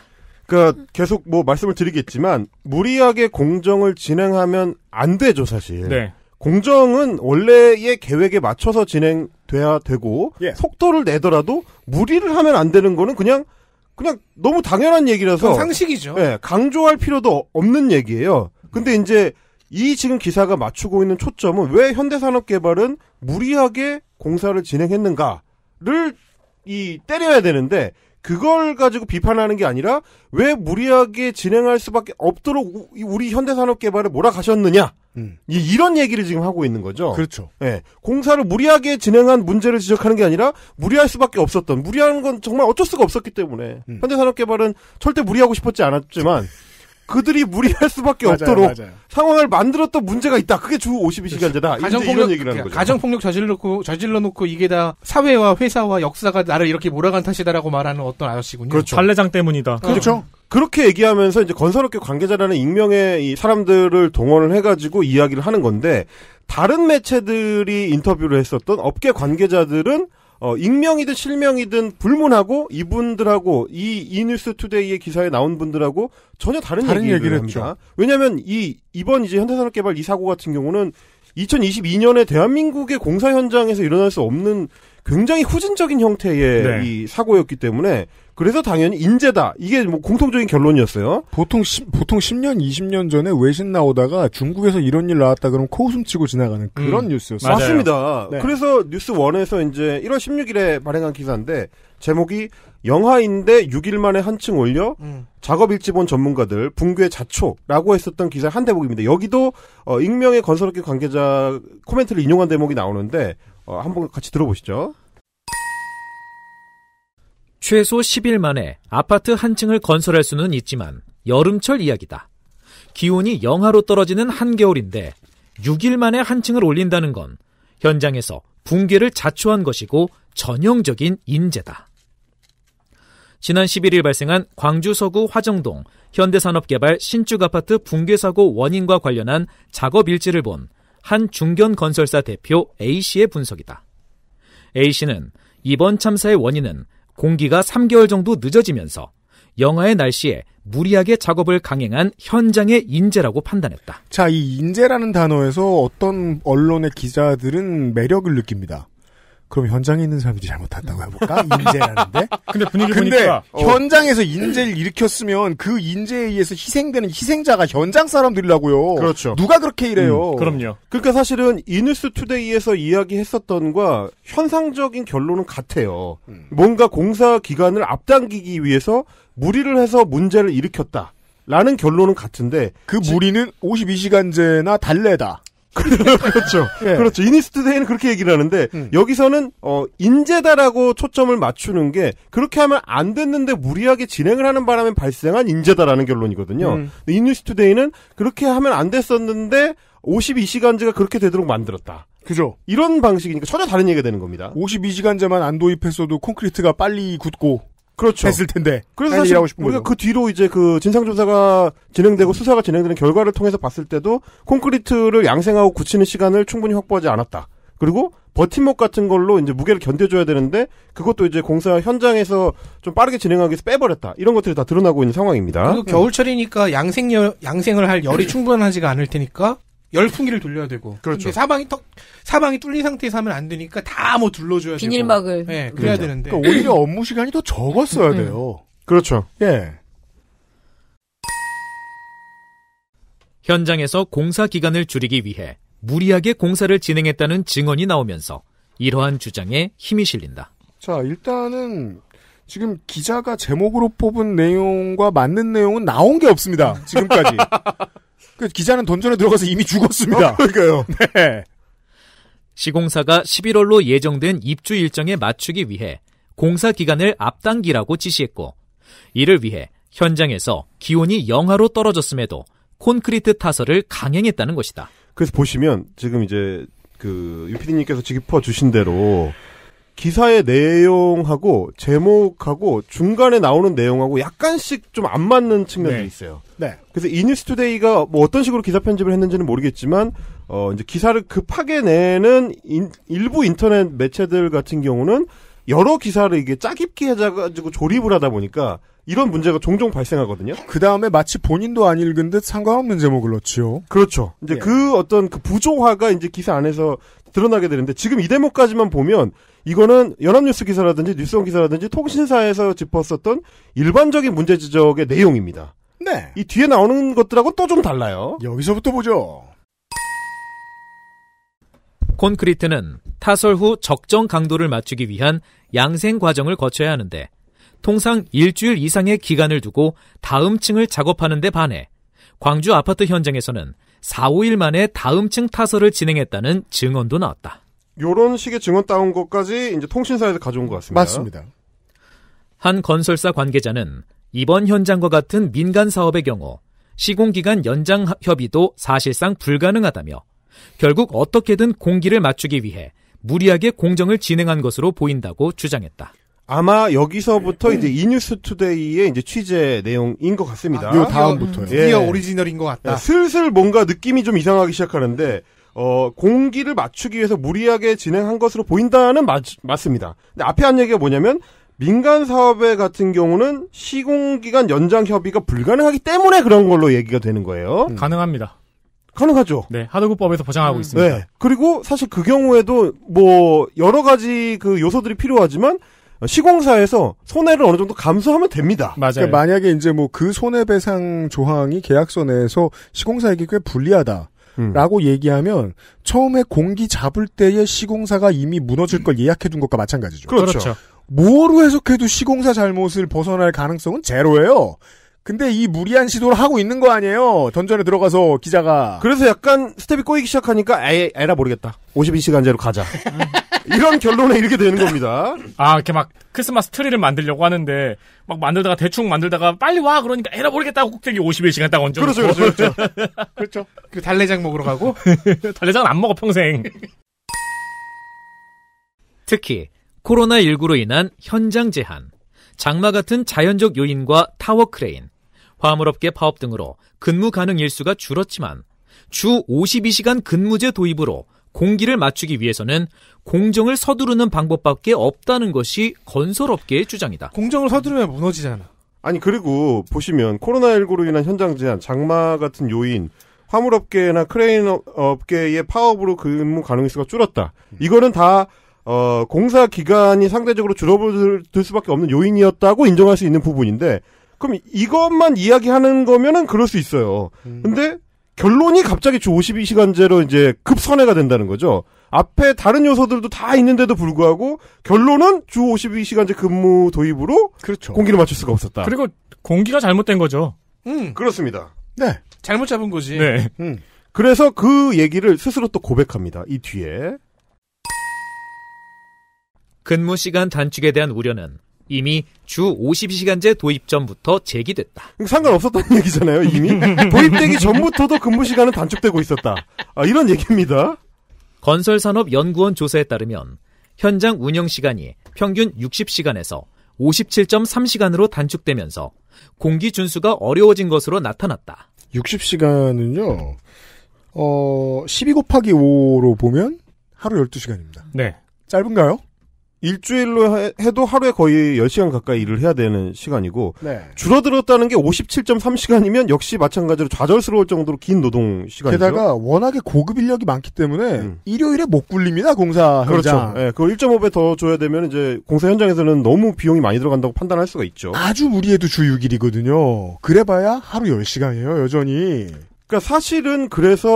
그러니까 계속 뭐 말씀을
드리겠지만 무리하게 공정을 진행하면 안 되죠 사실. 네. 공정은 원래의 계획에 맞춰서 진행 돼야 되고 예. 속도를 내더라도 무리를 하면 안 되는 거는 그냥 그냥 너무 당연한 얘기라서 상식이죠. 예, 강조할 필요도 없는 얘기예요. 근데 이제 이 지금 기사가 맞추고 있는 초점은 왜 현대산업개발은 무리하게 공사를 진행했는가를 이 때려야 되는데 그걸 가지고 비판하는 게 아니라 왜 무리하게 진행할 수밖에 없도록 우리 현대산업 개발을 몰아가셨느냐. 음. 이런 얘기를 지금 하고 있는 거죠. 그렇죠. 예. 공사를 무리하게 진행한 문제를 지적하는 게 아니라 무리할 수밖에 없었던 무리한 건 정말 어쩔 수가 없었기 때문에 음. 현대산업 개발은 절대 무리하고 싶었지 않았지만 그,
그들이 무리할 수밖에 맞아요, 없도록 맞아요. 상황을 만들었던 문제가 있다. 그게 주 52시간제다. 가정폭력 얘기를 하는 거죠. 가정폭력 저질러 놓고 저질러 놓고 이게 다 사회와 회사와 역사가 나를 이렇게 몰아간 탓이다라고 말하는 어떤 아저씨군요. 그렇죠. 관례장 때문이다. 그렇죠. 그렇죠.
그렇게 얘기하면서 이제 건설업계 관계자라는 익명의 이 사람들을 동원을 해가지고 이야기를 하는 건데 다른 매체들이 인터뷰를 했었던 업계 관계자들은 어, 익명이든 실명이든 불문하고 이분들하고 이 이뉴스 투데이의 기사에 나온 분들하고 전혀 다른, 다른 얘기를, 얘 합니다. 왜냐하면 이 이번 이제 현대산업개발 이 사고 같은 경우는 2022년에 대한민국의 공사 현장에서 일어날 수 없는 굉장히 후진적인 형태의 네.
이 사고였기 때문에 그래서 당연히 인재다. 이게 뭐 공통적인 결론이었어요. 보통 10, 보통 10년, 20년 전에 외신 나오다가 중국에서 이런 일 나왔다 그러면 코웃음 치고 지나가는 음. 그런 음. 뉴스였어요. 맞습니다. 네.
그래서 뉴스 원에서 이제 1월 16일에 발행한 기사인데 제목이 영화인데 6일 만에 한층 올려 음. 작업 일지 본 전문가들 붕괴 자초라고 했었던 기사 한 대목입니다. 여기도 어, 익명의 건설업계 관계자
코멘트를 인용한 대목이 나오는데 어, 한번 같이 들어보시죠. 최소 10일 만에 아파트 한 층을 건설할 수는 있지만 여름철 이야기다. 기온이 영하로 떨어지는 한겨울인데 6일 만에 한 층을 올린다는 건 현장에서 붕괴를 자초한 것이고 전형적인 인재다. 지난 11일 발생한 광주 서구 화정동 현대산업개발 신축 아파트 붕괴 사고 원인과 관련한 작업 일지를 본 한 중견 건설사 대표 A 씨의 분석이다. A 씨는 이번 참사의 원인은 공기가 3개월 정도 늦어지면서 영하의 날씨에 무리하게 작업을 강행한 현장의 인재라고 판단했다.
자, 이 인재라는 단어에서 어떤 언론의 기자들은 매력을 느낍니다. 그럼 현장에 있는 사람들이 잘못했다고 해볼까? 인재라는데. *laughs* 근데 분위기 근데 보니까 어. 현장에서 인재를 일으켰으면 그 인재에 의해서 희생되는 희생자가 현장 사람들이라고요. 그렇죠. 누가 그렇게 이래요? 음, 그럼요. 그러니까 사실은
이뉴스 투데이에서 이야기했었던과 현상적인 결론은 같아요. 음. 뭔가 공사 기간을 앞당기기 위해서 무리를 해서 문제를 일으켰다. 라는 결론은 같은데 그 무리는 52시간제나 달래다. *laughs* 그렇죠. 예. 그렇죠. 이니스트데이는 그렇게 얘기를 하는데 음. 여기서는 어 인재다라고 초점을 맞추는 게 그렇게 하면 안 됐는데 무리하게 진행을 하는 바람에 발생한 인재다라는 결론이거든요. 음. 이니스트데이는 그렇게 하면 안 됐었는데 52시간제가 그렇게 되도록 만들었다.
그죠. 이런 방식이니까 전혀 다른 얘기가 되는 겁니다. 52시간제만 안 도입했어도 콘크리트가 빨리 굳고 그렇죠. 했을 텐데. 그래서 사실 우리가 거죠.
그 뒤로 이제 그 진상조사가 진행되고 수사가 진행되는 결과를 통해서 봤을 때도 콘크리트를 양생하고 굳히는 시간을 충분히 확보하지 않았다. 그리고 버팀목 같은 걸로 이제 무게를 견뎌줘야 되는데 그것도 이제 공사 현장에서 좀 빠르게 진행하기 위해서 빼버렸다 이런 것들이 다 드러나고 있는 상황입니다.
겨울철이니까 양생 양생을 할 열이 충분하지가 않을 테니까 열풍기를 돌려야 되고. 그렇죠. 사방이 턱, 사방이 뚫린 상태에서 하면 안 되니까 다 뭐 둘러줘야 비닐막을. 되고. 예, 그래야 그렇죠. 되는데. 그러니까 오히려
업무 시간이 더 적었어야 음. 돼요. 그렇죠. 예.
현장에서 공사 기간을 줄이기 위해 무리하게 공사를 진행했다는 증언이 나오면서 이러한 주장에 힘이 실린다.
자, 일단은 지금 기자가 제목으로 뽑은 내용과 맞는 내용은 나온 게 없습니다. 지금까지. *laughs* 그 기자는 돈전에 들어가서 이미 죽었습니다. 어, 그러니까요. *laughs* 네.
시공사가 11월로 예정된 입주 일정에 맞추기 위해 공사 기간을 앞당기라고 지시했고 이를 위해 현장에서 기온이 영하로 떨어졌음에도 콘크리트 타설을 강행했다는 것이다.
그래서 보시면 지금 이제 그 유피디님께서 지 짚어 주신 대로 기사의 내용하고 제목하고 중간에 나오는 내용하고 약간씩 좀 안 맞는 측면이 네.
있어요. 네.
그래서 이뉴스투데이가 뭐 어떤 식으로 기사 편집을 했는지는 모르겠지만 어 이제 기사를 급하게 그 내는 인, 일부 인터넷 매체들 같은 경우는 여러 기사를 이게 짜깁기 해가지고 조립을 하다 보니까 이런 문제가 종종 발생하거든요. 그 다음에 마치 본인도 안 읽은 듯 상관없는 제목을 넣지요. 그렇죠. 이제 예. 그 어떤 그 부조화가 이제 기사 안에서 드러나게 되는데 지금 이 대목까지만 보면 이거는 연합뉴스 기사라든지 뉴스원 기사라든지 통신사에서 짚었었던 일반적인 문제 지적의 내용입니다. 네. 이 뒤에
나오는 것들하고 또 좀 달라요. 여기서부터 보죠. 콘크리트는 타설 후 적정 강도를 맞추기 위한 양생 과정을 거쳐야 하는데 통상 일주일 이상의 기간을 두고 다음 층을 작업하는 데 반해 광주 아파트 현장에서는 4, 5일 만에 다음 층 타설을 진행했다는 증언도 나왔다.
요런 식의 증언 따온 것까지 이제 통신사에서 가져온 것 같습니다. 맞습니다.
한 건설사 관계자는 이번 현장과 같은 민간 사업의 경우 시공기간 연장 협의도 사실상 불가능하다며 결국 어떻게든 공기를 맞추기 위해 무리하게 공정을 진행한 것으로 보인다고 주장했다. 아마
여기서부터 이제 이뉴스투데이의 이제 취재 내용인 것 같습니다. 아, 요 다음부터요. 음. 예. 오리지널인 것 같다. 예, 슬슬 뭔가 느낌이 좀 이상하기 시작하는데 어, 공기를 맞추기 위해서 무리하게 진행한 것으로 보인다는 맞, 맞습니다. 근데 앞에 한 얘기가 뭐냐면 민간 사업에 같은 경우는 시공기간 연장 협의가 불가능하기 때문에 그런 걸로 얘기가 되는 거예요.
음. 가능합니다. 가능하죠. 네, 하도급법에서 보장하고 음. 있습니다. 네.
그리고 사실 그 경우에도 뭐 여러 가지 그 요소들이 필요하지만 어, 시공사에서
손해를 어느 정도 감수하면 됩니다. 맞아요. 그러니까 만약에 이제 뭐 그 손해배상 조항이 계약서 내에서 시공사에게 꽤 불리하다. 라고 음. 얘기하면 처음에 공기 잡을 때의 시공사가 이미 무너질 걸 예약해 둔 것과 마찬가지죠. 그렇죠. 그렇죠. 뭐로 해석해도 시공사 잘못을 벗어날 가능성은 제로예요. 근데 이 무리한 시도를 하고 있는 거 아니에요? 던전에 들어가서 기자가. 그래서 약간 스텝이 꼬이기 시작하니까 에, 에라 모르겠다.
52시간제로 가자. *laughs*
이런 결론에 이르게 되는 겁니다. 아, 이렇게 막 크리스마스 트리를 만들려고 하는데 막 만들다가 대충 만들다가 빨리 와 그러니까 에라 모르겠다고 꼭대기 51시간 딱
얹어. 그 그렇죠, 그렇죠. 그렇죠. *laughs* 그렇죠. 그 달래장 먹으러 가고 *laughs* 달래장은 안 먹어 평생. 특히 코로나19로 인한 현장 제한, 장마 같은 자연적 요인과 타워 크레인, 화물업계 파업 등으로 근무 가능 일수가 줄었지만 주 52시간 근무제 도입으로 공기를 맞추기 위해서는 공정을 서두르는 방법밖에 없다는 것이 건설업계의 주장이다. 공정을 서두르면 무너지잖아.
아니 그리고 보시면 코로나19로 인한 현장 제한, 장마 같은 요인, 화물업계나 크레인 업계의 파업으로 근무 가능수가 일 줄었다. 이거는 다 어, 공사 기간이 상대적으로 줄어들 수밖에 없는 요인이었다고 인정할 수 있는 부분인데 그럼 이것만 이야기하는 거면은 그럴 수 있어요. 음. 근데 결론이 갑자기 주 52시간제로 이제 급선회가 된다는 거죠. 앞에 다른 요소들도 다 있는데도 불구하고 결론은 주 52시간제 근무 도입으로 그렇죠. 공기를 맞출 수가 없었다. 그리고
공기가 잘못된 거죠.
음. 그렇습니다.
네. 잘못 잡은 거지. 네. 음.
그래서 그 얘기를 스스로 또 고백합니다. 이 뒤에. 근무 시간 단축에 대한 우려는 이미 주5 2시간제 도입 전부터 제기됐다.
그러니까 상관없었다는 얘기잖아요, 이미. *laughs* 도입되기 전부터도
근무 시간은 단축되고 있었다. 아, 이런 얘기입니다. 건설산업연구원 조사에 따르면 현장 운영 시간이 평균 60시간에서 57.3시간으로 단축되면서 공기 준수가 어려워진 것으로 나타났다.
60시간은요, 어, 12 곱하기 5로 보면 하루 12시간입니다. 네. 짧은가요? 일주일로 해도 하루에 거의
10시간 가까이 일을 해야 되는 시간이고 네. 줄어들었다는 게 57.3시간이면 역시 마찬가지로 좌절스러울 정도로 긴 노동 시간이죠. 게다가 워낙에 고급 인력이 많기 때문에 음. 일요일에 못 굴립니다. 공사 현장. 그렇죠. 예, 그걸 1.5배 더 줘야 되면 이제 공사 현장에서는 너무 비용이 많이 들어간다고 판단할 수가 있죠.
아주 우리해도주 6일이거든요. 그래봐야 하루 10시간이에요. 여전히.
그러니까 사실은 그래서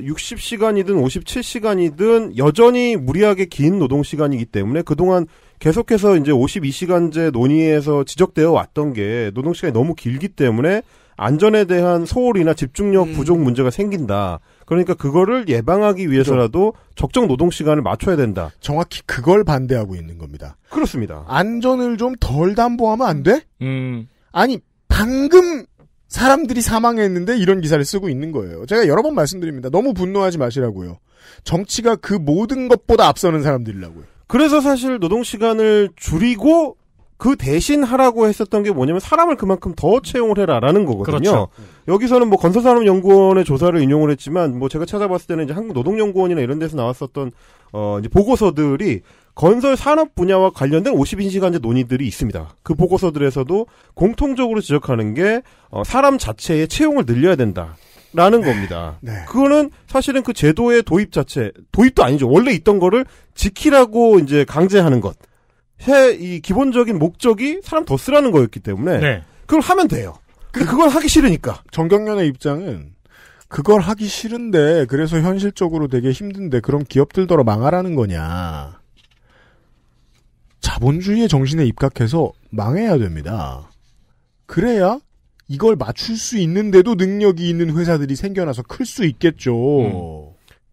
60시간이든 57시간이든 여전히 무리하게 긴 노동 시간이기 때문에 그동안 계속해서 이제 52시간제 논의에서 지적되어 왔던 게 노동 시간이 너무 길기 때문에 안전에 대한 소홀이나 집중력 음. 부족 문제가 생긴다. 그러니까 그거를 예방하기 위해서라도 그렇죠. 적정
노동 시간을 맞춰야 된다. 정확히 그걸 반대하고 있는 겁니다. 그렇습니다. 안전을 좀 덜 담보하면 안 돼? 음. 아니 방금 사람들이 사망했는데 이런 기사를 쓰고 있는 거예요. 제가 여러 번 말씀드립니다. 너무 분노하지 마시라고요. 정치가 그 모든 것보다 앞서는 사람들이라고요. 그래서 사실 노동 시간을 줄이고
그 대신 하라고 했었던 게 뭐냐면 사람을 그만큼 더 채용을 해라라는 거거든요. 그렇죠. 여기서는 뭐 건설산업연구원의 조사를 인용을 했지만 뭐 제가 찾아봤을 때는 이제 한국노동연구원이나 이런 데서 나왔었던 어 이제 보고서들이 건설 산업 분야와 관련된 52시간제 논의들이 있습니다. 그 보고서들에서도 공통적으로 지적하는 게 어, 사람 자체의 채용을 늘려야 된다. 라는 겁니다. 네. 그거는 사실은 그 제도의 도입 자체, 도입도 아니죠. 원래 있던 거를 지키라고 이제 강제하는 것. 해, 이 기본적인
목적이 사람 더 쓰라는 거였기 때문에. 네. 그걸 하면 돼요. 근데 그 그걸 하기 싫으니까. 정경련의 입장은 그걸 하기 싫은데, 그래서 현실적으로 되게 힘든데, 그럼 기업들더러 망하라는 거냐. 자본주의의 정신에 입각해서 망해야 됩니다. 그래야 이걸 맞출 수 있는데도 능력이 있는 회사들이 생겨나서 클 수 있겠죠. 음.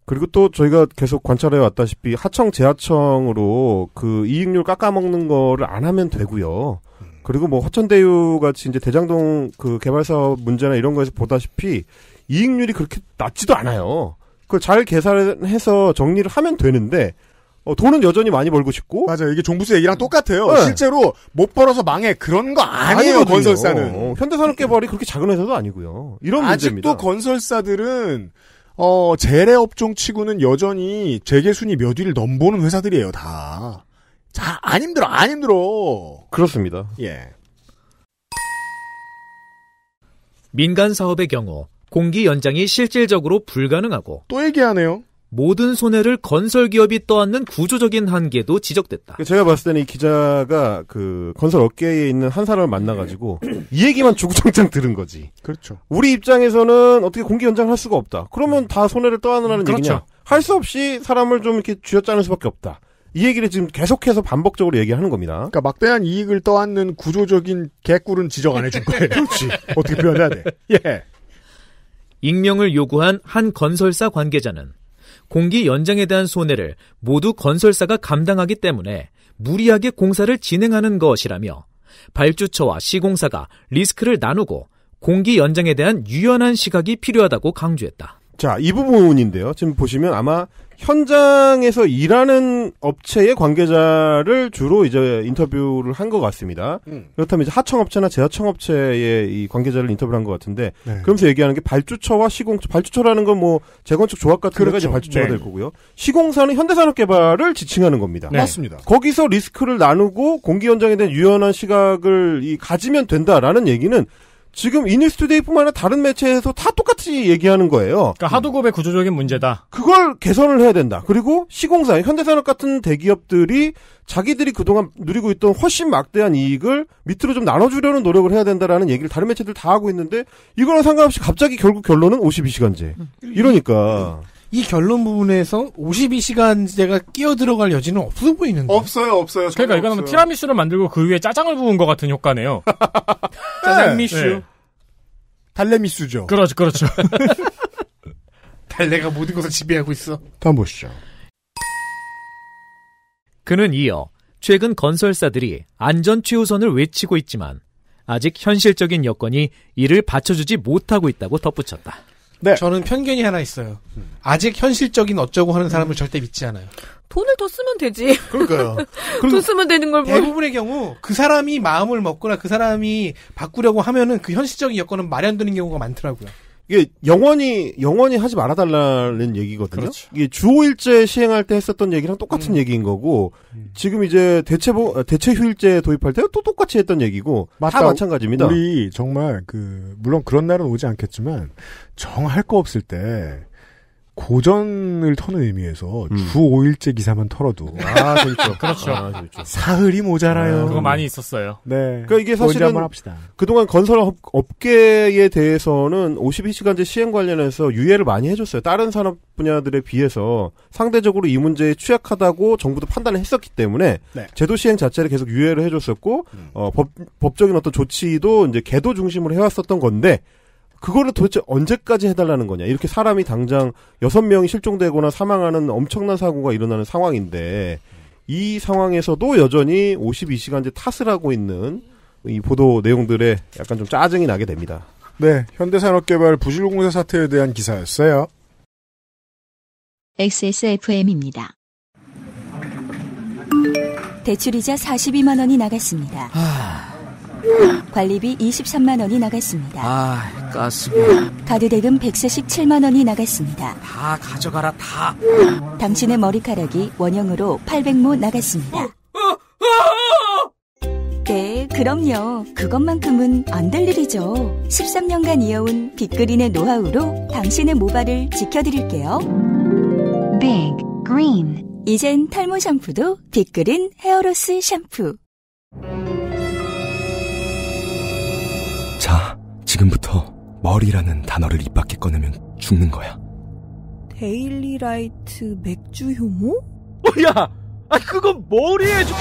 그리고 또 저희가 계속 관찰해
왔다시피 하청 재하청으로 그 이익률 깎아먹는 거를 안 하면 되고요. 그리고 뭐 화천대유 같이 이제 대장동 그 개발 사 문제나 이런 거에서 보다시피 이익률이 그렇게 낮지도 않아요. 그걸 잘 계산해서 정리를 하면 되는데 어, 돈은 여전히 많이 벌고 싶고. 맞아요. 이게 종부세 얘기랑 똑같아요. 네. 실제로 못
벌어서 망해. 그런 거 아니에요, 아니거든요. 건설사는. 어, 현대산업개발이 그렇게 작은 회사도 아니고요. 이런 아직도 문제입니다. 건설사들은 어, 재래업종 치고는 여전히 재계순위 몇 위를 넘보는 회사들이에요, 다. 자, 안 힘들어, 안 힘들어.
그렇습니다. 예. 민간 사업의 경우 공기 연장이 실질적으로 불가능하고
또 얘기하네요.
모든 손해를 건설 기업이 떠안는 구조적인 한계도 지적됐다.
제가 봤을 때는 이 기자가 그 건설 업계에 있는 한 사람을 만나가지고 이 얘기만 주구장창 들은 거지. 그렇죠. 우리 입장에서는 어떻게 공기 연장할 을 수가 없다. 그러면 다 손해를 떠안으라는 그렇죠. 얘기냐? 할수 없이 사람을 좀 이렇게 쥐어짜는 수밖에 없다. 이 얘기를 지금 계속해서 반복적으로 얘기하는 겁니다. 그러니까 막대한 이익을
떠안는 구조적인 개꿀은 지적 안 해준 거예요. *laughs* 그렇지.
어떻게 표현해야 돼?
예. 익명을 요구한 한 건설사 관계자는 공기 연장에 대한 손해를 모두 건설사가 감당하기 때문에 무리하게 공사를 진행하는 것이라며 발주처와 시공사가 리스크를 나누고 공기 연장에 대한 유연한 시각이 필요하다고 강조했다. 자,
이 부분인데요. 지금 보시면 아마 현장에서 일하는 업체의 관계자를 주로 이제 인터뷰를 한 것 같습니다. 음. 그렇다면 이제 하청업체나 재하청업체의 이 관계자를 인터뷰를 한 것 같은데, 네. 그러면서 얘기하는 게 발주처와 시공처, 발주처라는 건 뭐 재건축 조합 같은 그렇죠. 데가 이제 그렇죠. 발주처가 네. 될 거고요. 시공사는 현대산업개발을 지칭하는 겁니다. 네. 맞습니다. 거기서 리스크를 나누고 공기 현장에 대한 유연한 시각을 이 가지면 된다라는 얘기는 지금 이뉴스투데이뿐만 아니라 다른 매체에서 다 똑같이 얘기하는 거예요. 그러니까 하도급의 구조적인 문제다. 그걸 개선을 해야 된다. 그리고 시공사, 현대산업 같은 대기업들이 자기들이 그동안 누리고 있던 훨씬 막대한 이익을 밑으로 좀 나눠주려는 노력을 해야 된다라는 얘기를 다른 매체들 다 하고 있는데 이거랑 상관없이 갑자기
결국 결론은
52시간제. 음.
이러니까. 음. 이 결론 부분에서 52시간제가
끼어 들어갈 여지는 없어 보이는데. 없어요, 없어요. 그러니까 이거는 없어요. 티라미슈를 만들고 그 위에 짜장을 부은 것 같은 효과네요. *laughs*
짜장미슈. 네. 네.
달래미슈죠. 그렇죠,
그렇죠. *laughs* 달래가 모든 것을 지배하고 있어. 다음 보시죠. 그는 이어 최근 건설사들이 안전 최우선을 외치고 있지만 아직 현실적인 여건이 이를 받쳐주지 못하고 있다고 덧붙였다.
네. 저는 편견이 하나 있어요. 아직 현실적인 어쩌고 하는 사람을 절대 믿지 않아요.
돈을 더 쓰면 되지. 그러니까요. *laughs* 돈 쓰면 되는 걸 뭘. 대부분의 경우
그 사람이 마음을 먹거나 그 사람이 바꾸려고 하면은 그 현실적인 여건은 마련되는 경우가 많더라고요.
이게 영원히 영원히 하지 말아달라는 얘기거든요. 그렇죠. 이게 주 5일제 시행할 때 했었던 얘기랑 똑같은 음. 얘기인 거고 음. 지금 이제 대체 아, 대체 휴일제 도입할 때 또 똑같이 했던 얘기고 맞다. 다 마찬가지입니다.
우리 정말 그 물론 그런 날은 오지 않겠지만 정 할 거 없을 때 고전을 터는 의미에서 음. 주 5일째 기사만 털어도
아 재밌죠. *laughs* 그렇죠. 아, 아, 재밌죠. 사흘이 모자라요. 아, 그거 많이 있었어요.
네. 그러니까 이게 사실은
그동안 건설 업, 업계에 대해서는 52시간제 시행 관련해서 유예를 많이 해줬어요. 다른 산업 분야들에 비해서 상대적으로 이 문제에 취약하다고 정부도 판단을 했었기 때문에 네. 제도 시행 자체를 계속 유예를 해줬었고 음. 어, 법, 법적인 어떤 조치도 이제 개도 중심으로 해왔었던 건데 그거를 도대체 언제까지 해달라는 거냐. 이렇게 사람이 당장 여섯 명이 실종되거나 사망하는 엄청난 사고가 일어나는 상황인데, 이 상황에서도 여전히 52시간째 탓을 하고 있는 이 보도 내용들에 약간 좀 짜증이 나게 됩니다.
네, 현대산업개발 부실공사 사태에 대한 기사였어요.
XSFM입니다. 대출이자 42만 원이 나갔습니다. 하... 아, 관리비 23만 원이 나갔습니다.
아, 가스비.
가드 대금 147만 원이 나갔습니다. 다 가져가라 다. 당신의 머리카락이 원형으로 800모 나갔습니다. 네, 그럼요. 그것만큼은 안 될 일이죠. 13년간 이어온 빅그린의 노하우로 당신의 모발을 지켜드릴게요. 빅 그린. 이젠 탈모 샴푸도 빅그린 헤어로스 샴푸.
지금부터 머리라는 단어를
입 밖에 꺼내면 죽는 거야. 데일리라이트 맥주 효모?
야, 아 그건 머리에 좀...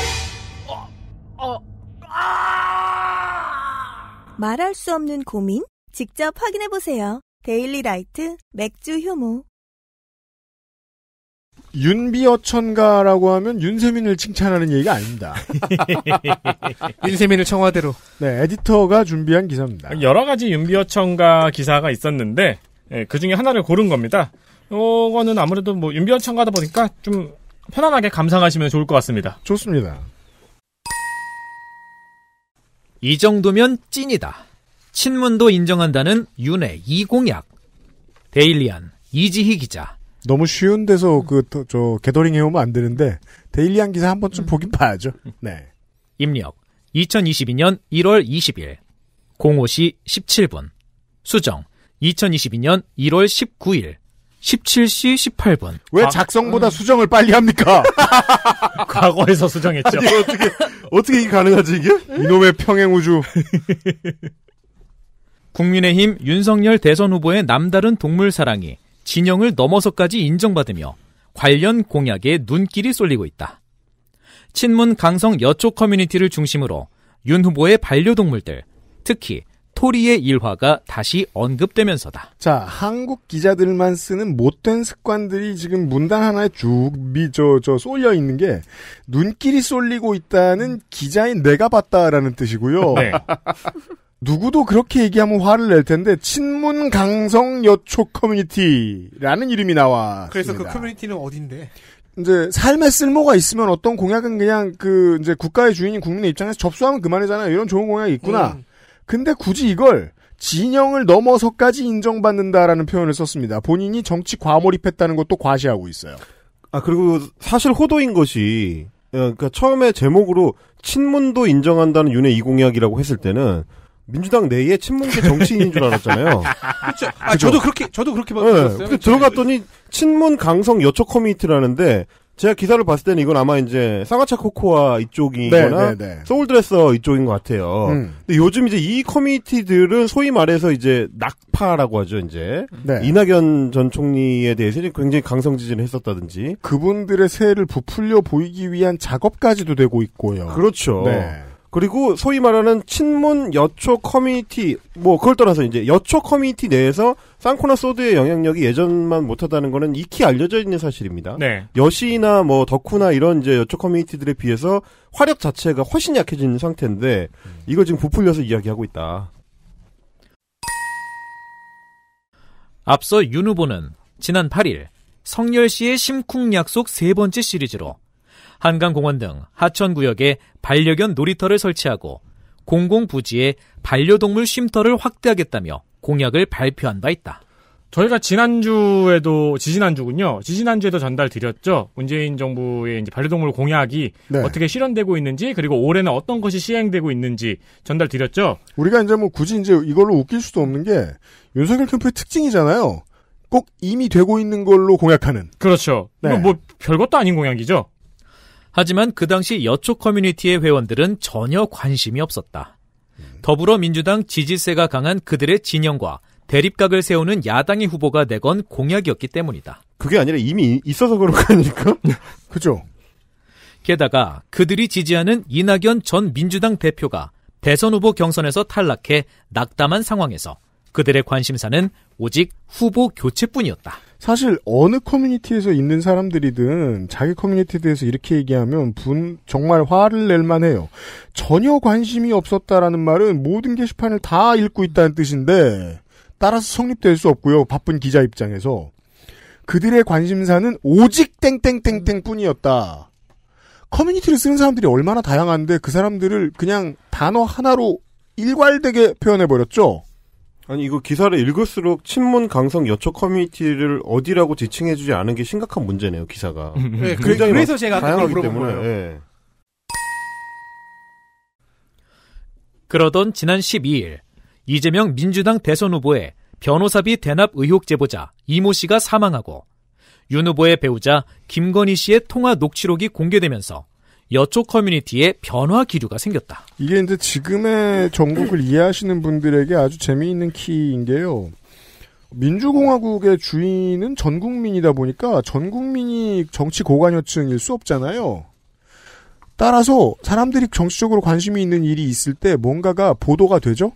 어, 어,
아! 말할 수 없는 고민? 직접 확인해 보세요.
데일리라이트 맥주 효모.
윤비어천가라고 하면 윤세민을 칭찬하는 얘기가 아닙니다.
*laughs* 윤세민을 청와대로. 네, 에디터가 준비한 기사입니다. 여러 가지 윤비어천가 기사가 있었는데 네, 그 중에 하나를 고른 겁니다. 이거는 아무래도 뭐 윤비어천가다 보니까 좀
편안하게 감상하시면 좋을 것 같습니다. 좋습니다. 이 정도면 찐이다. 친문도 인정한다는 윤의 이공약. 데일리안 이지희 기자.
너무 쉬운 데서 그저 게더링
해오면 안 되는데 데일리한 기사 한 번쯤 음. 보긴 봐야죠. 네. 입력 2022년 1월 20일 05시 17분 수정 2022년 1월 19일 17시 18분 왜 작성보다 음. 수정을 빨리 합니까? *laughs* 과거에서 수정했죠. 아니, 어떻게 어떻게 이게 가능하지 이게? 이놈의 평행우주. *laughs* 국민의힘 윤석열 대선 후보의 남다른 동물 사랑이 진영을 넘어서까지 인정받으며 관련 공약에 눈길이 쏠리고 있다. 친문 강성 여초 커뮤니티를 중심으로 윤 후보의 반려동물들, 특히 토리의 일화가 다시 언급되면서다.
자, 한국 기자들만 쓰는 못된 습관들이 지금 문단 하나에 쭉 미저 저 쏠려 있는 게 눈길이 쏠리고 있다는 기자인 내가 봤다라는 뜻이고요. 네. *laughs* 누구도 그렇게 얘기하면 화를 낼 텐데 친문 강성 여초 커뮤니티라는 이름이 나와. 그래서 그
커뮤니티는 어딘데?
이제 삶에 쓸모가 있으면 어떤 공약은 그냥 그 이제 국가의 주인인 국민의 입장에서 접수하면 그만이잖아요. 이런 좋은 공약이 있구나. 음. 근데 굳이 이걸 진영을 넘어서까지 인정받는다라는 표현을 썼습니다. 본인이 정치 과몰입했다는 것도 과시하고 있어요. 아 그리고
사실 호도인 것이 어, 그러니까 처음에 제목으로 친문도 인정한다는 윤의 이공약이라고 했을 때는 민주당 내의 친문계 정치인인 줄 알았잖아요.
*laughs* 그렇죠.
아, 그죠? 저도 그렇게 저도 그렇게 봤어요. 네, 들어갔더니 친문 강성 여초 커뮤니티라는데 제가 기사를 봤을 때는 이건 아마 이제 쌍화차 코코아 이쪽이거나 네, 네, 소울 네. 드레서 이쪽인 것 같아요. 음. 근데 요즘 이제 이 커뮤니티들은 소위 말해서 이제 낙파라고 하죠. 이제 네. 이낙연 전 총리에 대해서 굉장히 강성 지지를 했었다든지 그분들의 세를 부풀려 보이기 위한 작업까지도 되고 있고요. 그렇죠. 네. 그리고 소위 말하는 친문 여초 커뮤니티 뭐 그걸 떠나서 이제 여초 커뮤니티 내에서 쌍코나 소드의 영향력이 예전만 못하다는 거는 익히 알려져 있는 사실입니다. 네. 여시나 뭐 덕후나 이런 이제 여초 커뮤니티들에 비해서 화력 자체가 훨씬 약해진 상태인데
음. 이걸 지금 부풀려서 이야기하고 있다. 앞서 윤 후보는 지난 8일 성열 씨의 심쿵 약속 세 번째 시리즈로 한강공원 등 하천구역에 반려견 놀이터를 설치하고 공공부지에 반려동물 쉼터를 확대하겠다며 공약을 발표한 바
있다. 저희가 지난주에도 지지난주군요. 지지난주에도 전달드렸죠. 문재인 정부의 이제 반려동물 공약이 네. 어떻게 실현되고 있는지 그리고 올해는 어떤 것이 시행되고 있는지 전달드렸죠.
우리가 이제 뭐 굳이 이제 이걸로 웃길 수도 없는 게 윤석열 캠프의 특징이잖아요. 꼭 이미 되고 있는 걸로 공약하는. 그렇죠. 네. 뭐
별것도
아닌 공약이죠. 하지만 그 당시 여초 커뮤니티의 회원들은 전혀 관심이 없었다. 더불어민주당 지지세가 강한 그들의 진영과 대립각을 세우는 야당의 후보가 내건 공약이었기 때문이다. 그게 아니라 이미 있어서 그런 거 아닙니까? *laughs* 네, 그죠? 게다가 그들이 지지하는 이낙연 전 민주당 대표가 대선 후보 경선에서 탈락해 낙담한 상황에서 그들의 관심사는 오직 후보 교체뿐이었다.
사실 어느 커뮤니티에서 있는 사람들이든 자기 커뮤니티에 대해서 이렇게 얘기하면 분 정말 화를 낼 만해요. 전혀 관심이 없었다라는 말은 모든 게시판을 다 읽고 있다는 뜻인데 따라서 성립될 수 없고요. 바쁜 기자 입장에서 그들의 관심사는 오직 땡땡땡땡뿐이었다. 커뮤니티를 쓰는 사람들이 얼마나 다양한데 그 사람들을 그냥 단어 하나로 일괄되게 표현해 버렸죠. 아니 이거 기사를 읽을수록
친문 강성 여초 커뮤니티를 어디라고 지칭해주지 않은 게 심각한 문제네요 기사가. 네, 굉장히 그래서
제가 그걸 물어 때문에, 거 예. 그러던 지난 12일 이재명 민주당 대선 후보의 변호사비 대납 의혹 제보자 이모 씨가 사망하고 윤 후보의 배우자 김건희 씨의 통화 녹취록이 공개되면서 여쪽 커뮤니티에 변화 기류가 생겼다. 이게 이제
지금의 전국을 이해하시는 분들에게 아주 재미있는 키인 게요. 민주공화국의 주인은 전 국민이다 보니까 전 국민이 정치 고관여층일 수 없잖아요. 따라서 사람들이 정치적으로 관심이 있는 일이 있을 때 뭔가가 보도가 되죠?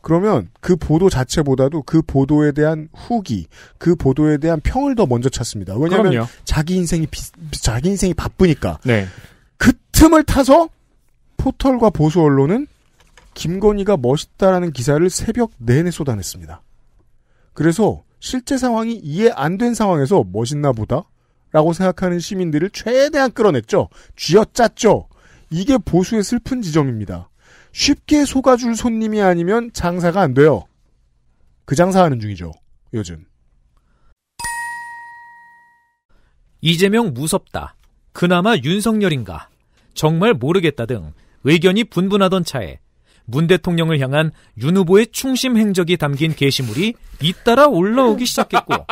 그러면 그 보도 자체보다도 그 보도에 대한 후기, 그 보도에 대한 평을 더 먼저 찾습니다. 왜냐하면 그럼요. 자기 인생이 비, 자기 인생이 바쁘니까. 네. 틈을 타서 포털과 보수 언론은 김건희가 멋있다라는 기사를 새벽 내내 쏟아냈습니다. 그래서 실제 상황이 이해 안 된 상황에서 멋있나 보다? 라고 생각하는 시민들을 최대한 끌어냈죠. 쥐어짰죠. 이게 보수의 슬픈 지점입니다. 쉽게 속아줄 손님이 아니면 장사가 안 돼요. 그 장사하는 중이죠.
요즘. 이재명 무섭다. 그나마 윤석열인가. 정말 모르겠다 등 의견이 분분하던 차에 문 대통령을 향한 윤 후보의 충심 행적이 담긴 게시물이 잇따라 올라오기 시작했고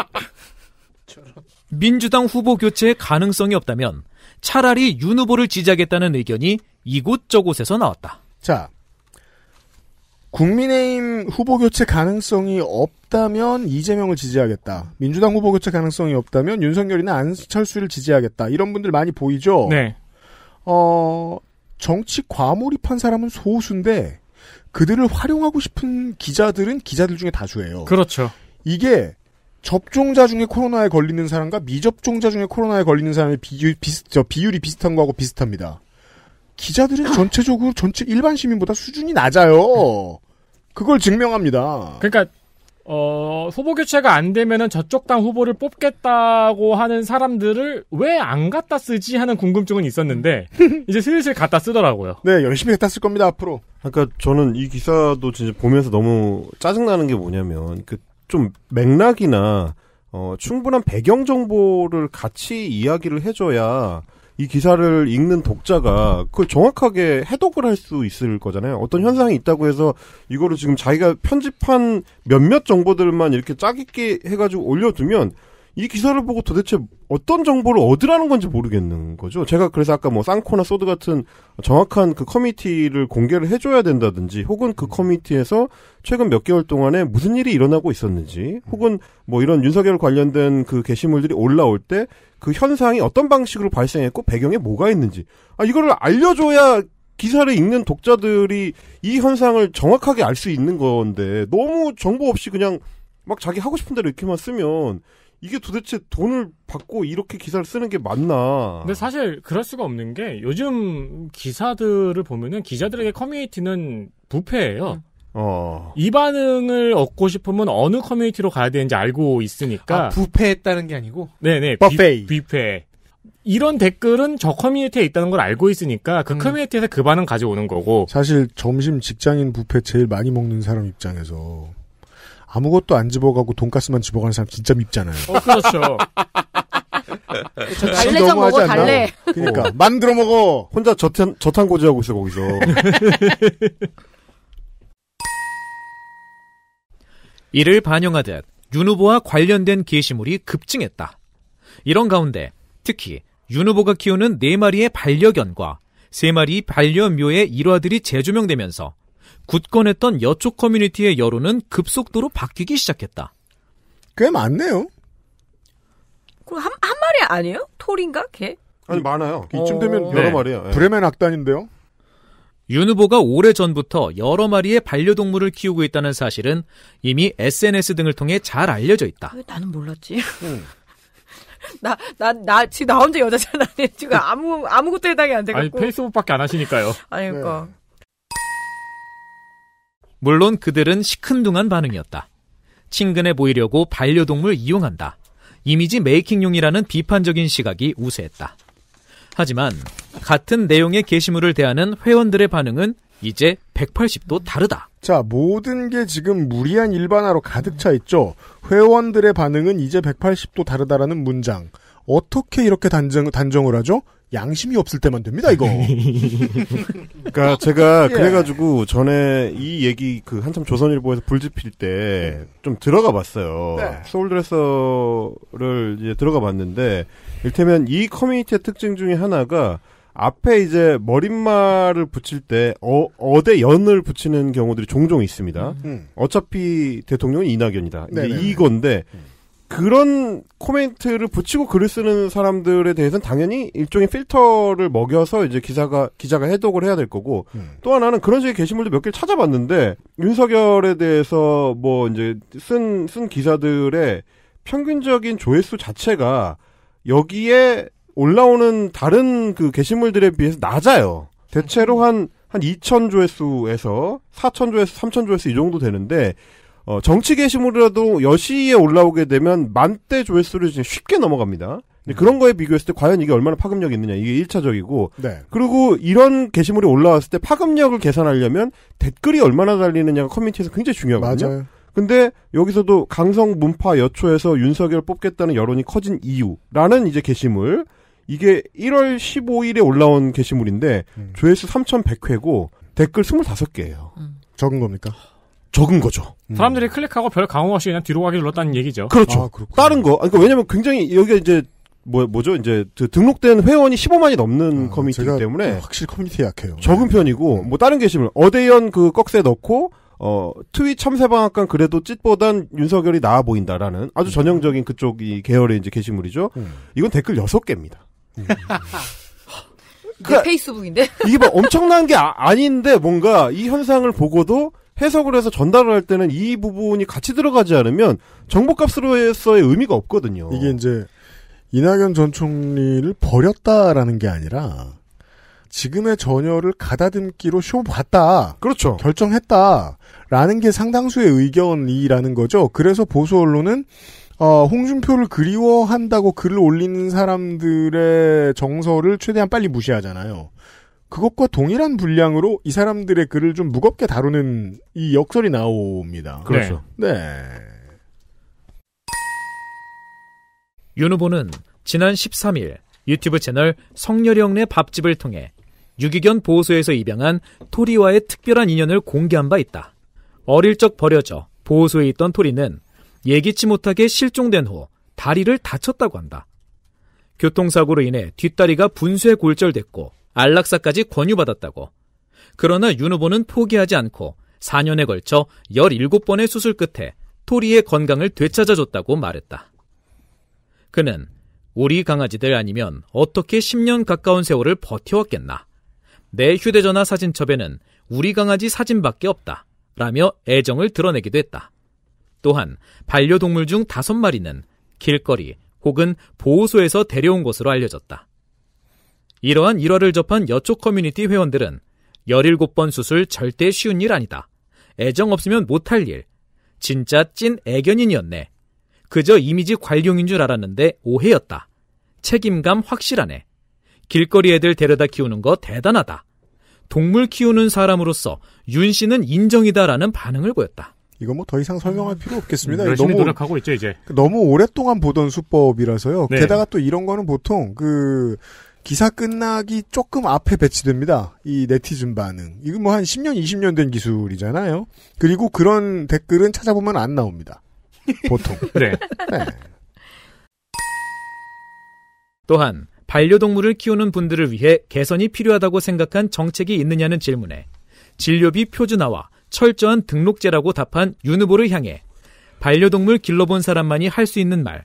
민주당 후보 교체의 가능성이 없다면 차라리 윤 후보를 지지하겠다는 의견이 이곳저곳에서 나왔다. 자,
국민의힘 후보 교체 가능성이 없다면 이재명을 지지하겠다. 민주당 후보 교체 가능성이 없다면 윤석열이나 안철수를 지지하겠다. 이런 분들 많이 보이죠? 네. 어, 정치 과몰입한 사람은 소수인데 그들을 활용하고 싶은 기자들은 기자들 중에 다수예요. 그렇죠. 이게 접종자 중에 코로나에 걸리는 사람과 미접종자 중에 코로나에 걸리는 사람의 비율, 비슷, 저 비율이 비슷한 거하고 비슷합니다. 기자들은 전체적으로 전체 일반 시민보다 수준이 낮아요. 그걸 증명합니다.
그러니까 어, 후보 교체가 안 되면은 저쪽 당 후보를 뽑겠다고 하는 사람들을 왜 안 갖다 쓰지 하는 궁금증은 있었는데 *laughs* 이제 슬슬 갖다 쓰더라고요. 네, 열심히 갖다 쓸 겁니다 앞으로.
그러니까 저는 이 기사도 진짜 보면서 너무 짜증 나는 게 뭐냐면 그 좀 맥락이나 어, 충분한 배경 정보를 같이 이야기를 해줘야 이 기사를 읽는 독자가 그걸 정확하게 해독을 할 수 있을 거잖아요. 어떤 현상이 있다고 해서 이거를 지금 자기가 편집한 몇몇 정보들만 이렇게 짜깁기 해가지고 올려두면 이 기사를 보고 도대체 어떤 정보를 얻으라는 건지 모르겠는 거죠. 제가 그래서 아까 뭐 쌍코나 소드 같은 정확한 그 커뮤니티를 공개를 해줘야 된다든지, 혹은 그 커뮤니티에서 최근 몇 개월 동안에 무슨 일이 일어나고 있었는지, 혹은 뭐 이런 윤석열 관련된 그 게시물들이 올라올 때 그 현상이 어떤 방식으로 발생했고 배경에 뭐가 있는지, 아 이거를 알려줘야 기사를 읽는 독자들이 이 현상을 정확하게 알 수 있는 건데 너무 정보 없이 그냥 막 자기 하고 싶은 대로 이렇게만 쓰면 이게 도대체 돈을 받고 이렇게 기사를 쓰는 게 맞나?
근데 사실 그럴 수가 없는 게 요즘 기사들을 보면은 기자들에게 커뮤니티는 부패예요. 음. 어. 이 반응을 얻고 싶으면 어느 커뮤니티로 가야 되는지 알고 있으니까. 아,
부패했다는 게 아니고?
네네. 뷔페이부 이런 댓글은 저 커뮤니티에 있다는 걸 알고 있으니까 그 음. 커뮤니티에서 그 반응 가져오는 거고. 사실
점심 직장인 부패 제일 많이 먹는 사람 입장에서 아무것도 안 집어가고 돈가스만 집어가는 사람 진짜 밉잖아요.
어, 그렇죠. 달래 좀 먹어, 달래. 그러니까 어.
만들어 먹어. 혼자 저탄 저탄 고지하고 있어 거기서. *laughs*
이를 반영하듯 윤 후보와 관련된 게시물이 급증했다. 이런 가운데 특히 윤 후보가 키우는 네마리의 반려견과 세마리 반려묘의 일화들이 재조명되면서 굳건했던 여쪽 커뮤니티의 여론은 급속도로 바뀌기 시작했다. 꽤 많네요.
그럼 한, 한 마리 아니에요? 톨인가? 걔?
아니, 많아요. 이쯤 되면 어. 여러 네. 마리야. 예. 브레멘 악단인데요?
윤 후보가 오래전부터 여러 마리의 반려동물을 키우고 있다는 사실은 이미 SNS 등을 통해 잘 알려져 있다.
왜 나는 몰랐지? 음. *laughs* 나, 나, 나, 지금 나 혼자 여자잖아. *laughs* 지금 아무, 아무것도 해당이 안 되고. 아니,
페이스북밖에 안 하시니까요.
아니, 그니까. 네.
물론 그들은 시큰둥한 반응이었다. 친근해 보이려고 반려동물 이용한다. 이미지 메이킹용이라는 비판적인 시각이 우세했다. 하지만 같은 내용의 게시물을 대하는 회원들의 반응은 이제 180도 다르다. 자, 모든 게 지금 무리한 일반화로 가득 차 있죠.
회원들의 반응은 이제 180도 다르다라는 문장. 어떻게 이렇게 단정, 단정을 하죠? 양심이 없을 때만 됩니다, 이거. *laughs* 그니까 제가 예. 그래가지고
전에 이 얘기 그 한참 조선일보에서 불집필 때 좀 들어가 봤어요. 네. 소울드레서를 이제 들어가 봤는데 일테면 이 커뮤니티의 특징 중에 하나가 앞에 이제 머릿말을 붙일 때 어, 어대 연을 붙이는 경우들이 종종 있습니다. 음. 어차피 대통령은 이낙연이다. 이제 이건데 음. 그런 코멘트를 붙이고 글을 쓰는 사람들에 대해서는 당연히 일종의 필터를 먹여서 이제 기사가 기자가 해독을 해야 될 거고 음. 또 하나는 그런 식의 게시물도 몇 개를 찾아봤는데 윤석열에 대해서 뭐 이제 쓴쓴 쓴 기사들의 평균적인 조회수 자체가 여기에 올라오는 다른 그 게시물들에 비해서 낮아요. 대체로 한한 음. 한 2천 조회수에서 4천 조회수, 3천 조회수 이 정도 되는데 어, 정치 게시물이라도 여시에 올라오게 되면 만대 조회수를 쉽게 넘어갑니다. 근데 음. 그런 거에 비교했을 때 과연 이게 얼마나 파급력이 있느냐 이게 1차적이고 네. 그리고 이런 게시물이 올라왔을 때 파급력을 계산하려면 댓글이 얼마나 달리느냐가 커뮤니티에서 굉장히 중요하거든요. 맞아요. 근데 여기서도 강성 문파 여초에서 윤석열 뽑겠다는 여론이 커진 이유라는 이제 게시물 이게 1월 15일에 올라온 게시물인데 음. 조회수 3,100회고 댓글 25개예요. 음. 적은 겁니까? 적은 거죠.
음. 사람들이 클릭하고 별 강호 없이 그냥 뒤로 가기 눌렀다는 얘기죠. 그렇죠. 아,
다른 거. 그러니까 왜냐면 굉장히 여기 가 이제 뭐, 뭐죠? 이제 그 등록된 회원이 15만이 넘는 아, 커뮤니티이기 때문에 확실히 커뮤니티 약해요. 적은 네. 편이고 음. 뭐 다른 게시물 어데이언 그 꺽쇠 넣고 어트위참새방학관 그래도 찢보단 윤석열이 나아 보인다라는 아주 전형적인 그쪽 이 계열의 이제 게시물이죠. 음. 이건 댓글 6개입니다. 음.
*laughs* 그러니까 페이스북인데
이게 막 뭐 엄청난 게 아, 아닌데 뭔가 이 현상을 보고도 해석을 해서 전달을 할 때는 이 부분이 같이 들어가지 않으면
정보값으로서의 의미가 없거든요. 이게 이제 이낙연 전 총리를 버렸다라는 게 아니라 지금의 전열을 가다듬기로 쇼 봤다. 그렇죠. 결정했다. 라는 게 상당수의 의견이라는 거죠. 그래서 보수 언론은 어, 홍준표를 그리워한다고 글을 올리는 사람들의 정서를 최대한 빨리 무시하잖아요. 그것과 동일한 분량으로 이 사람들의 글을 좀
무겁게 다루는 이 역설이 나옵니다. 그렇죠. 네. 네. 윤 후보는 지난 13일 유튜브 채널 성렬형네 밥집을 통해 유기견 보호소에서 입양한 토리와의 특별한 인연을 공개한 바 있다. 어릴 적 버려져 보호소에 있던 토리는 예기치 못하게 실종된 후 다리를 다쳤다고 한다. 교통사고로 인해 뒷다리가 분쇄 골절됐고 안락사까지 권유받았다고. 그러나 윤 후보는 포기하지 않고 4년에 걸쳐 17번의 수술 끝에 토리의 건강을 되찾아줬다고 말했다. 그는 우리 강아지들 아니면 어떻게 10년 가까운 세월을 버텨왔겠나. 내 휴대전화 사진첩에는 우리 강아지 사진밖에 없다. 라며 애정을 드러내기도 했다. 또한 반려동물 중 다섯 마리는 길거리 혹은 보호소에서 데려온 것으로 알려졌다. 이러한 일화를 접한 여초 커뮤니티 회원들은 17번 수술 절대 쉬운 일 아니다. 애정 없으면 못할 일. 진짜 찐 애견인이었네. 그저 이미지 관용인 줄 알았는데 오해였다. 책임감 확실하네. 길거리 애들 데려다 키우는 거 대단하다. 동물 키우는 사람으로서 윤 씨는 인정이다라는 반응을 보였다. 이거 뭐 더 이상 설명할 필요 없겠습니다. 음, 열심히 너무 노력하고 있죠 이제.
너무 오랫동안 보던 수법이라서요. 네. 게다가 또 이런 거는 보통 그 기사 끝나기 조금 앞에 배치됩니다. 이 네티즌 반응. 이건 뭐 한 10년, 20년 된 기술이잖아요. 그리고 그런 댓글은 찾아보면 안 나옵니다. 보통. *laughs*
네. 네. 또한 반려동물을 키우는 분들을 위해 개선이 필요하다고 생각한 정책이 있느냐는 질문에 진료비 표준화와 철저한 등록제라고 답한 윤 후보를 향해 반려동물 길러본 사람만이 할 수 있는 말.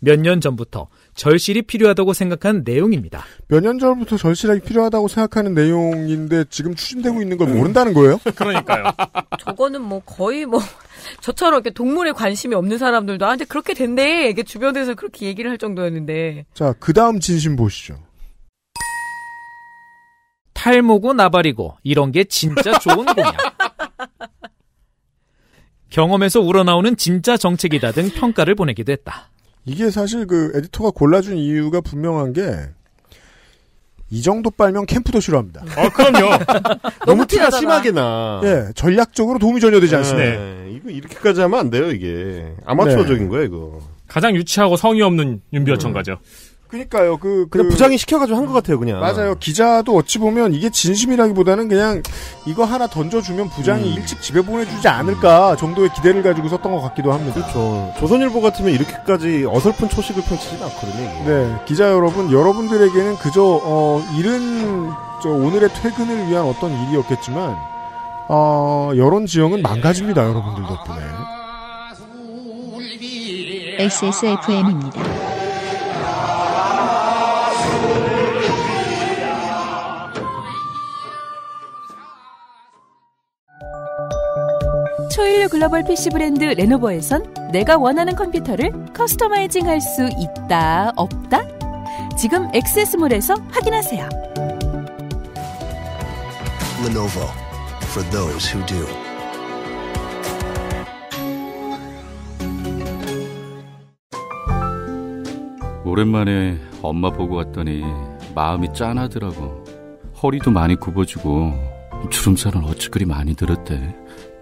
몇 년 전부터 절실히 필요하다고 생각한 내용입니다.
몇 년 전부터 절실하게 필요하다고 생각하는 내용인데 지금 추진되고 있는 걸 모른다는 거예요? *laughs* 그러니까요.
저거는 뭐 거의 뭐 *laughs* 저처럼 이렇게 동물에 관심이 없는 사람들도 아 이제 그렇게 된대 이게 주변에서 그렇게 얘기를 할 정도였는데.
자, 그 다음 진심 보시죠. 탈모고 나발이고 이런 게 진짜 좋은 거냐?
*laughs*
경험에서 우러나오는 진짜 정책이다 등 평가를 보내기도 했다.
이게 사실 그 에디터가 골라준 이유가 분명한 게, 이 정도 빨면 캠프도 싫어합니다. 아,
그럼요.
*laughs*
너무 티가 심하게 나.
예,
전략적으로 도움이 전혀 되지 네. 않습니다.
네, 이거 이렇게까지 하면 안 돼요, 이게. 아마추어적인 네. 거예요,
이거. 가장 유치하고 성의 없는 윤비어청가죠. 음. 그니까요. 그,
그, 냥 부장이 시켜가지고 한 것 같아요, 그냥. 맞아요. 기자도 어찌 보면 이게 진심이라기보다는 그냥 이거 하나 던져주면 부장이 음. 일찍 집에 보내주지 않을까 정도의 기대를 가지고 썼던 것 같기도 합니다. 그렇죠. 조선일보 같으면 이렇게까지 어설픈 초식을 펼치진 않거든요. 이게. 네, 기자 여러분, 여러분들에게는 그저 어, 일은 저 오늘의 퇴근을 위한 어떤 일이었겠지만 어, 여론 지형은 망가집니다, 여러분들 덕분에.
XSFM입니다.
초일류 글로벌 PC 브랜드 레노버에선 내가 원하는 컴퓨터를 커스터마이징 할 수 있다, 없다? 지금 액세스몰에서 확인하세요.
Lenovo for those
who do. 오랜만에 엄마 보고 왔더니 마음이 짠하더라고. 허리도 많이 굽어지고 주름살은 어찌 그리 많이 들었대.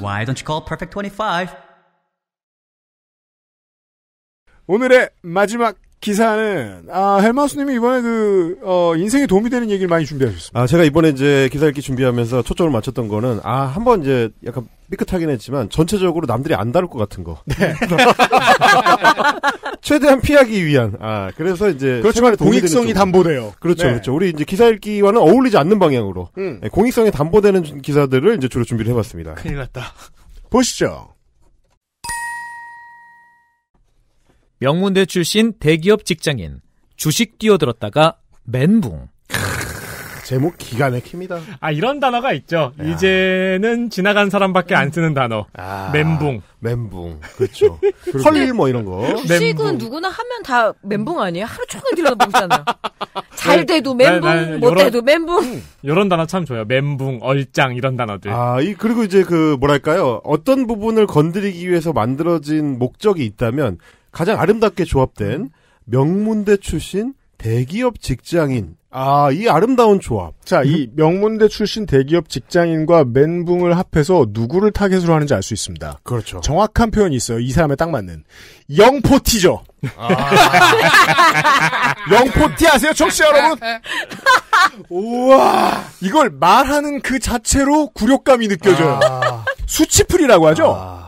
Why don't you call perfect 25?
오늘의 마지막 기사는 아 헬마우스님이 이번에 그 어, 인생에 도움이 되는 얘기를 많이 준비하셨습니다.
아 제가 이번에 이제 기사 읽기 준비하면서 초점을 맞췄던 거는 아 한번 이제 약간 삐끗하긴 했지만 전체적으로 남들이 안 다룰 것 같은 거. 네. *laughs* 최대한 피하기 위한. 아 그래서 이제 그렇지만 공익성이 담보돼요. 그렇죠, 네. 그렇죠. 우리 이제 기사 읽기와는 어울리지 않는 방향으로 음. 네, 공익성이
담보되는 기사들을 이제 주로 준비를 해봤습니다. 큰일 났다. 보시죠. 명문대 출신 대기업 직장인 주식 뛰어들었다가 멘붕. 제목 기가 막힙니다. 아 이런 단어가
있죠. 야. 이제는 지나간 사람밖에 안 쓰는 단어. 아, 멘붕. 멘붕. 그렇죠. 헐일 뭐 이런 거. 주식은 누구나
하면 다 멘붕 아니에요? 하루 종일 들여다보잖아요. *laughs*
잘 네. 네, 네, 돼도 멘붕, 못 돼도 멘붕. 이런 단어 참 좋아요. 멘붕, 얼짱 이런 단어들.
아, 이 그리고 이제 그 뭐랄까요? 어떤 부분을 건드리기 위해서 만들어진 목적이 있다면 가장 아름답게 조합된 명문대 출신
대기업 직장인. 아, 이 아름다운 조합. 자, 이 명문대 출신 대기업 직장인과 맨붕을 합해서 누구를 타겟으로 하는지 알 수 있습니다. 그렇죠. 정확한 표현이 있어요. 이 사람에 딱 맞는. 영포티죠. 아. *laughs* 영포티 아세요, 청취 여러분? 우와. 이걸 말하는 그 자체로 굴욕감이 느껴져요. 아. 수치풀이라고 하죠? 아.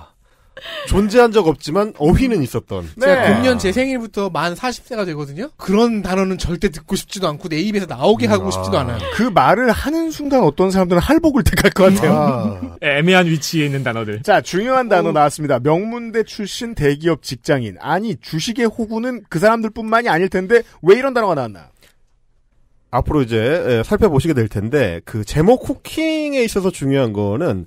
존재한 적 없지만 어휘는 있었던.
네. 제가 네. 금년
제 생일부터 만 40세가 되거든요. 그런 단어는
절대 듣고 싶지도 않고 내 입에서 나오게 음, 하고 아. 싶지도 않아요.
그 말을 하는 순간 어떤 사람들은 할복을 택할 것 같아요. 아.
*laughs* 네, 애매한 위치에 있는 단어들.
자, 중요한 단어 어. 나왔습니다. 명문대 출신 대기업 직장인. 아니, 주식의 호구는 그 사람들뿐만이 아닐 텐데 왜 이런 단어가 나왔나? 앞으로 이제 예, 살펴보시게 될 텐데 그 제목 후킹에
있어서 중요한 거는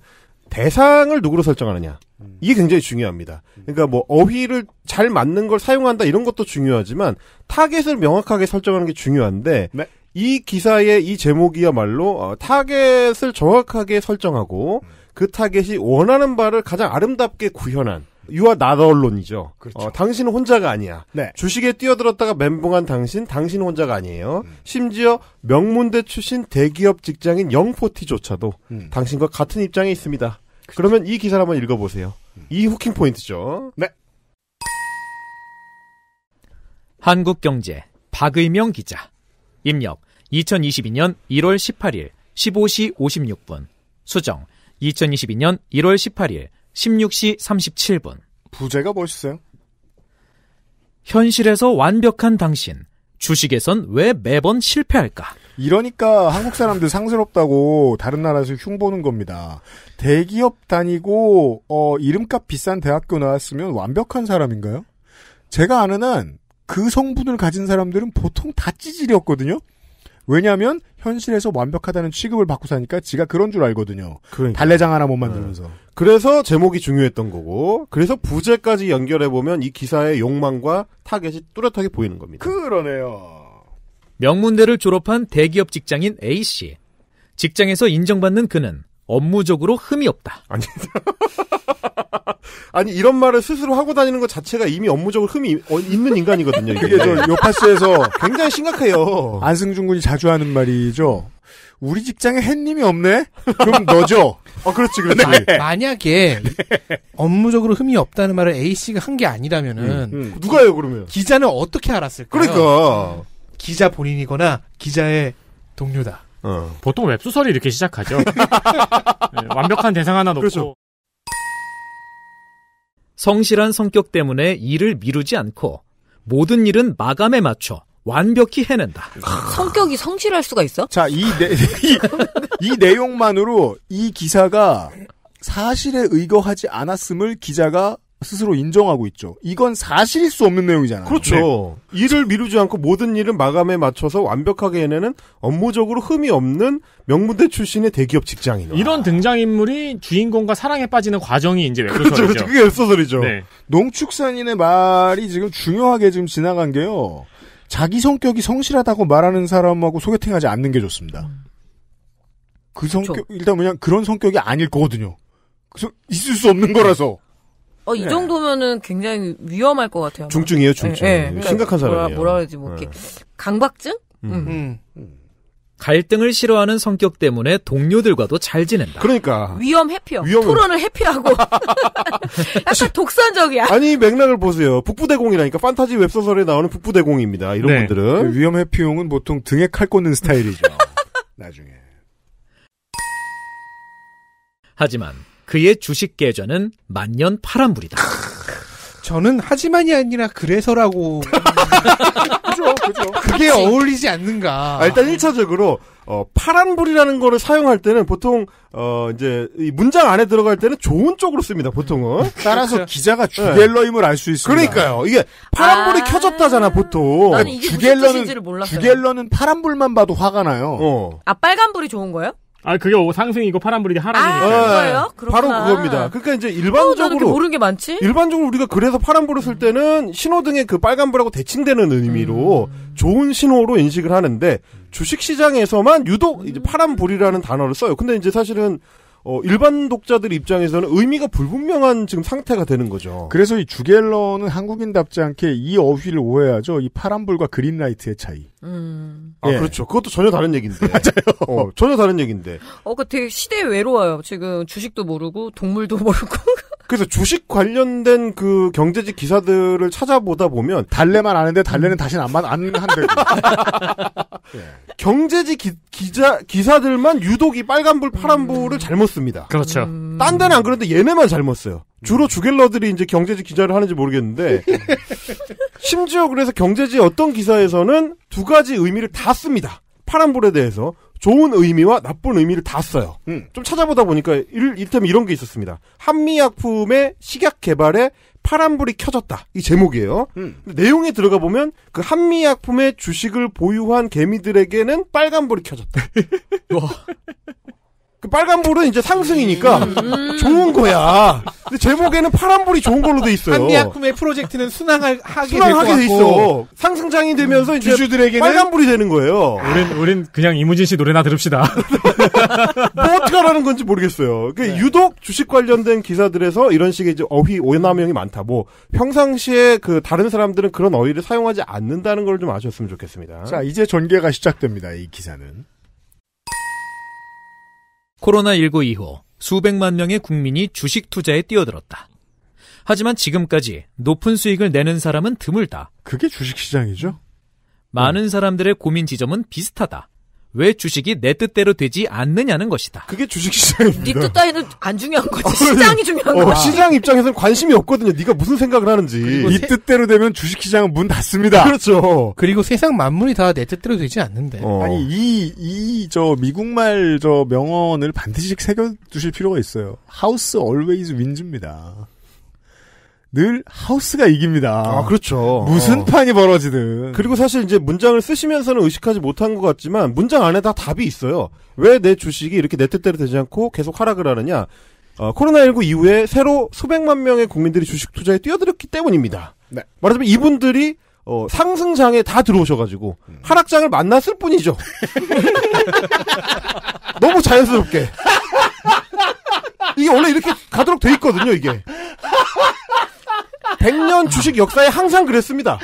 대상을 누구로 설정하느냐. 음. 이게 굉장히 중요합니다. 음. 그러니까 뭐 어휘를 잘 맞는 걸 사용한다 이런 것도 중요하지만 타겟을 명확하게 설정하는 게 중요한데 네. 이 기사의 이 제목이야말로 어, 타겟을 정확하게 설정하고 음. 그 타겟이 원하는 바를 가장 아름답게 구현한 유아 나더 언론이죠. 그렇죠. 어, 당신은 혼자가 아니야. 네. 주식에 뛰어들었다가 멘붕한 당신, 당신 혼자가 아니에요. 음. 심지어 명문대 출신 대기업 직장인 영포티조차도 음. 당신과 같은 입장에 있습니다. 그렇죠. 그러면 이 기사를 한번 읽어보세요. 음. 이 후킹 포인트죠.
네. 한국경제 박의명 기자 입력 2022년 1월 18일 15시 56분 수정 2022년 1월 18일 16시 37분. 부제가 멋있어요. 현실에서 완벽한 당신. 주식에선 왜 매번 실패할까? 이러니까 한국 사람들 상스럽다고
다른 나라에서 흉 보는 겁니다. 대기업 다니고 어, 이름값 비싼 대학교 나왔으면 완벽한 사람인가요? 제가 아는 한 그 성분을 가진 사람들은 보통 다 찌질이었거든요. 왜냐하면 현실에서 완벽하다는 취급을 받고 사니까 지가 그런 줄 알거든요. 그러니까. 달래장 하나 못 네. 만들면서. 네. 그래서 제목이 중요했던 거고 그래서 부제까지
연결해 보면 이 기사의 욕망과 타겟이 뚜렷하게 보이는
겁니다.
그러네요. 명문대를 졸업한 대기업 직장인 A 씨. 직장에서 인정받는 그는 업무적으로 흠이 없다. 아니 *laughs* 아니 이런 말을 스스로
하고 다니는 것 자체가 이미 업무적으로 흠이 어, 있는 인간이거든요. 이게. 그게 저 네. 요파스에서 굉장히 심각해요. 안승준 군이 자주 하는 말이죠. 우리 직장에 햇님이 없네? 그럼 너죠?
*laughs* 어, 그렇지, 그렇지. 네. 네. 만약에 네. 업무적으로 흠이 없다는 말을 A씨가 한 게 아니라면은. 음, 음. 누가요, 그러면? 기자는 어떻게 알았을까요? 그러니까.
기자 본인이거나 기자의 동료다. 어. 보통 웹소설이 이렇게 시작하죠. *laughs*
네, 완벽한 대상 하나 놓고. 그렇죠. 성실한 성격 때문에 일을 미루지 않고 모든 일은 마감에 맞춰 완벽히 해낸다. 아. 성격이 성실할 수가 있어? 자, 이, 내, *laughs* 이, 이 내용만으로
이 기사가 사실에 의거하지 않았음을 기자가 스스로 인정하고 있죠. 이건 사실일 수 없는 내용이잖아요. 그렇죠. 네. 일을 미루지 않고 모든 일을 마감에
맞춰서 완벽하게 해내는 업무적으로 흠이 없는 명문대 출신의 대기업 직장인.
이런 등장인물이 주인공과 사랑에 빠지는 과정이 이제 그렇죠. 그렇죠. 웹소설이죠. 그렇죠. 그게 웹소설이죠. 네.
농축산인의 말이 지금 중요하게 지금 지나간 게요. 자기 성격이 성실하다고 말하는 사람하고 소개팅하지 않는 게 좋습니다. 그 성격, 그렇죠. 일단 그냥 그런 성격이 아닐 거거든요. 그래서 있을 수 없는 거라서.
어, 이 네. 정도면은 굉장히 위험할 것 같아요. 중증이에요, 네, 중증. 네. 그러니까 심각한 사람이에요. 뭐라, 뭐라 지 뭐, 이렇게. 강박증? 음. 음.
음. 음. 갈등을 싫어하는 성격 때문에 동료들과도 잘 지낸다. 그러니까
위험 해피요 위험 토론을 해피하고 *laughs* 약간 독선적이야. 아니
맥락을 보세요. 북부대공이라니까 판타지 웹소설에 나오는 북부대공입니다. 이런 네. 분들은 그 위험
해피용은 보통 등에 칼 꽂는 스타일이죠.
*laughs* 나중에.
하지만 그의 주식 계좌는 만년 파란불이다. 저는 하지만이 아니라 그래서라고.
*laughs* 그죠, 그죠. 그게 어울리지 않는가. 아, 일단 1차적으로, 어, 파란불이라는 거를 사용할 때는 보통,
어, 이제, 이 문장 안에 들어갈 때는 좋은 쪽으로 씁니다, 보통은. 따라서 그렇죠. 기자가 네. 주갤러임을
알 수 있습니다. 그러니까요. 이게 파란불이 아~ 켜졌다잖아, 보통.
나는 이게 주갤러는
파란불만 봐도 화가 나요. 어.
아, 빨간불이 좋은 거예요? 아 그게 상승이고 파란불이 하락이니까요. 아, 그거예요? 네. 그렇구나. 바로 그겁니다. 그러니까 이제 일반적으로 모르는 게 많지?
일반적으로 우리가
그래서 파란불을 쓸 때는 신호등의 그 빨간불하고 대칭되는 의미로 음. 좋은 신호로 인식을 하는데 주식 시장에서만 유독 이제 파란불이라는 단어를 써요. 근데 이제 사실은
어, 일반 독자들 입장에서는 의미가 불분명한 지금 상태가 되는 거죠. 그래서 이 주갤러는 한국인답지 않게 이 어휘를 오해하죠. 이 파란불과 그린라이트의 차이.
음.
아, 예. 그렇죠. 그것도 전혀 다른 얘기인데. *laughs* 맞아요. 어, 전혀 다른 얘기인데.
어, 그 되게 시대에 외로워요. 지금 주식도 모르고, 동물도 *laughs* 모르고. 그래서 주식 관련된 그
경제지 기사들을 찾아보다 보면 달래만 아는데 달래는 다시는 안, 안 한대.
*laughs* 예.
경제지 기, 기자 기사들만 유독이 빨간불 파란불을 음. 잘못 씁니다. 그렇죠. 음. 딴 데는 안 그런데 얘네만 잘못 써요. 주로 음. 주갤러들이 이제 경제지 기자를 하는지 모르겠는데 *laughs* 심지어 그래서 경제지 어떤 기사에서는 두 가지 의미를 다 씁니다. 파란불에 대해서 좋은 의미와 나쁜 의미를 다 써요. 음. 좀 찾아보다 보니까 일, 이를테면 이런 게 있었습니다. 한미약품의 식약 개발에 파란불이 켜졌다. 이 제목이에요. 음. 내용에 들어가 보면 그 한미약품의 주식을 보유한 개미들에게는 빨간불이 켜졌다. *laughs* 그 빨간불은 이제 상승이니까 음. 좋은 거야. 근데 제목에는 파란불이 좋은 걸로 돼 있어요.
한미약품의 프로젝트는 순항하게 을 순항하게 돼 있어. 상승장이 되면서 음. 이제 주주들에게는 빨간불이
되는 거예요. 우린 우린 그냥 이무진 씨 노래나 들읍시다. *laughs*
뭐 어떻게 하라는
건지 모르겠어요. 그러니까 네. 유독 주식 관련된 기사들에서 이런 식의 이제 어휘 오남용이 많다. 뭐 평상시에 그 다른 사람들은 그런 어휘를 사용하지 않는다는 걸 좀 아셨으면 좋겠습니다. 자
이제
전개가 시작됩니다. 이 기사는. 코로나19 이후 수백만 명의 국민이 주식 투자에 뛰어들었다. 하지만 지금까지 높은 수익을 내는 사람은 드물다. 그게 주식시장이죠? 많은 사람들의 고민 지점은 비슷하다. 왜 주식이 내 뜻대로 되지 않느냐는 것이다. 그게 주식시장입니다. 니뜻 네
따위는 안 중요한 거지.
아,
시장이 중요한 어, 거야. 시장
입장에서는 관심이 없거든요. 니가 무슨 생각을 하는지. 이 세... 뜻대로 되면 주식시장은 문 닫습니다. 그렇죠. 그리고 세상 만물이 다 내 뜻대로 되지 않는데. 어. 아니
이 이 저 미국말 저 명언을 반드시 새겨두실 필요가 있어요. 하우스 얼웨이즈 윈즈입니다. 늘 하우스가 이깁니다. 아, 그렇죠. 무슨 어. 판이 벌어지든. 그리고 사실 이제 문장을 쓰시면서는
의식하지 못한 것 같지만 문장 안에 다 답이 있어요. 왜 내 주식이 이렇게 내 뜻대로 되지 않고 계속 하락을 하느냐? 어, 코로나19 이후에 새로 수백만 명의 국민들이 주식 투자에 뛰어들었기 때문입니다. 네. 말하자면 이분들이 어, 상승장에 다 들어오셔가지고 음. 하락장을 만났을 뿐이죠. *laughs* 너무 자연스럽게. 이게 원래 이렇게 가도록 돼 있거든요, 이게. 100년 주식 역사에 항상 그랬습니다.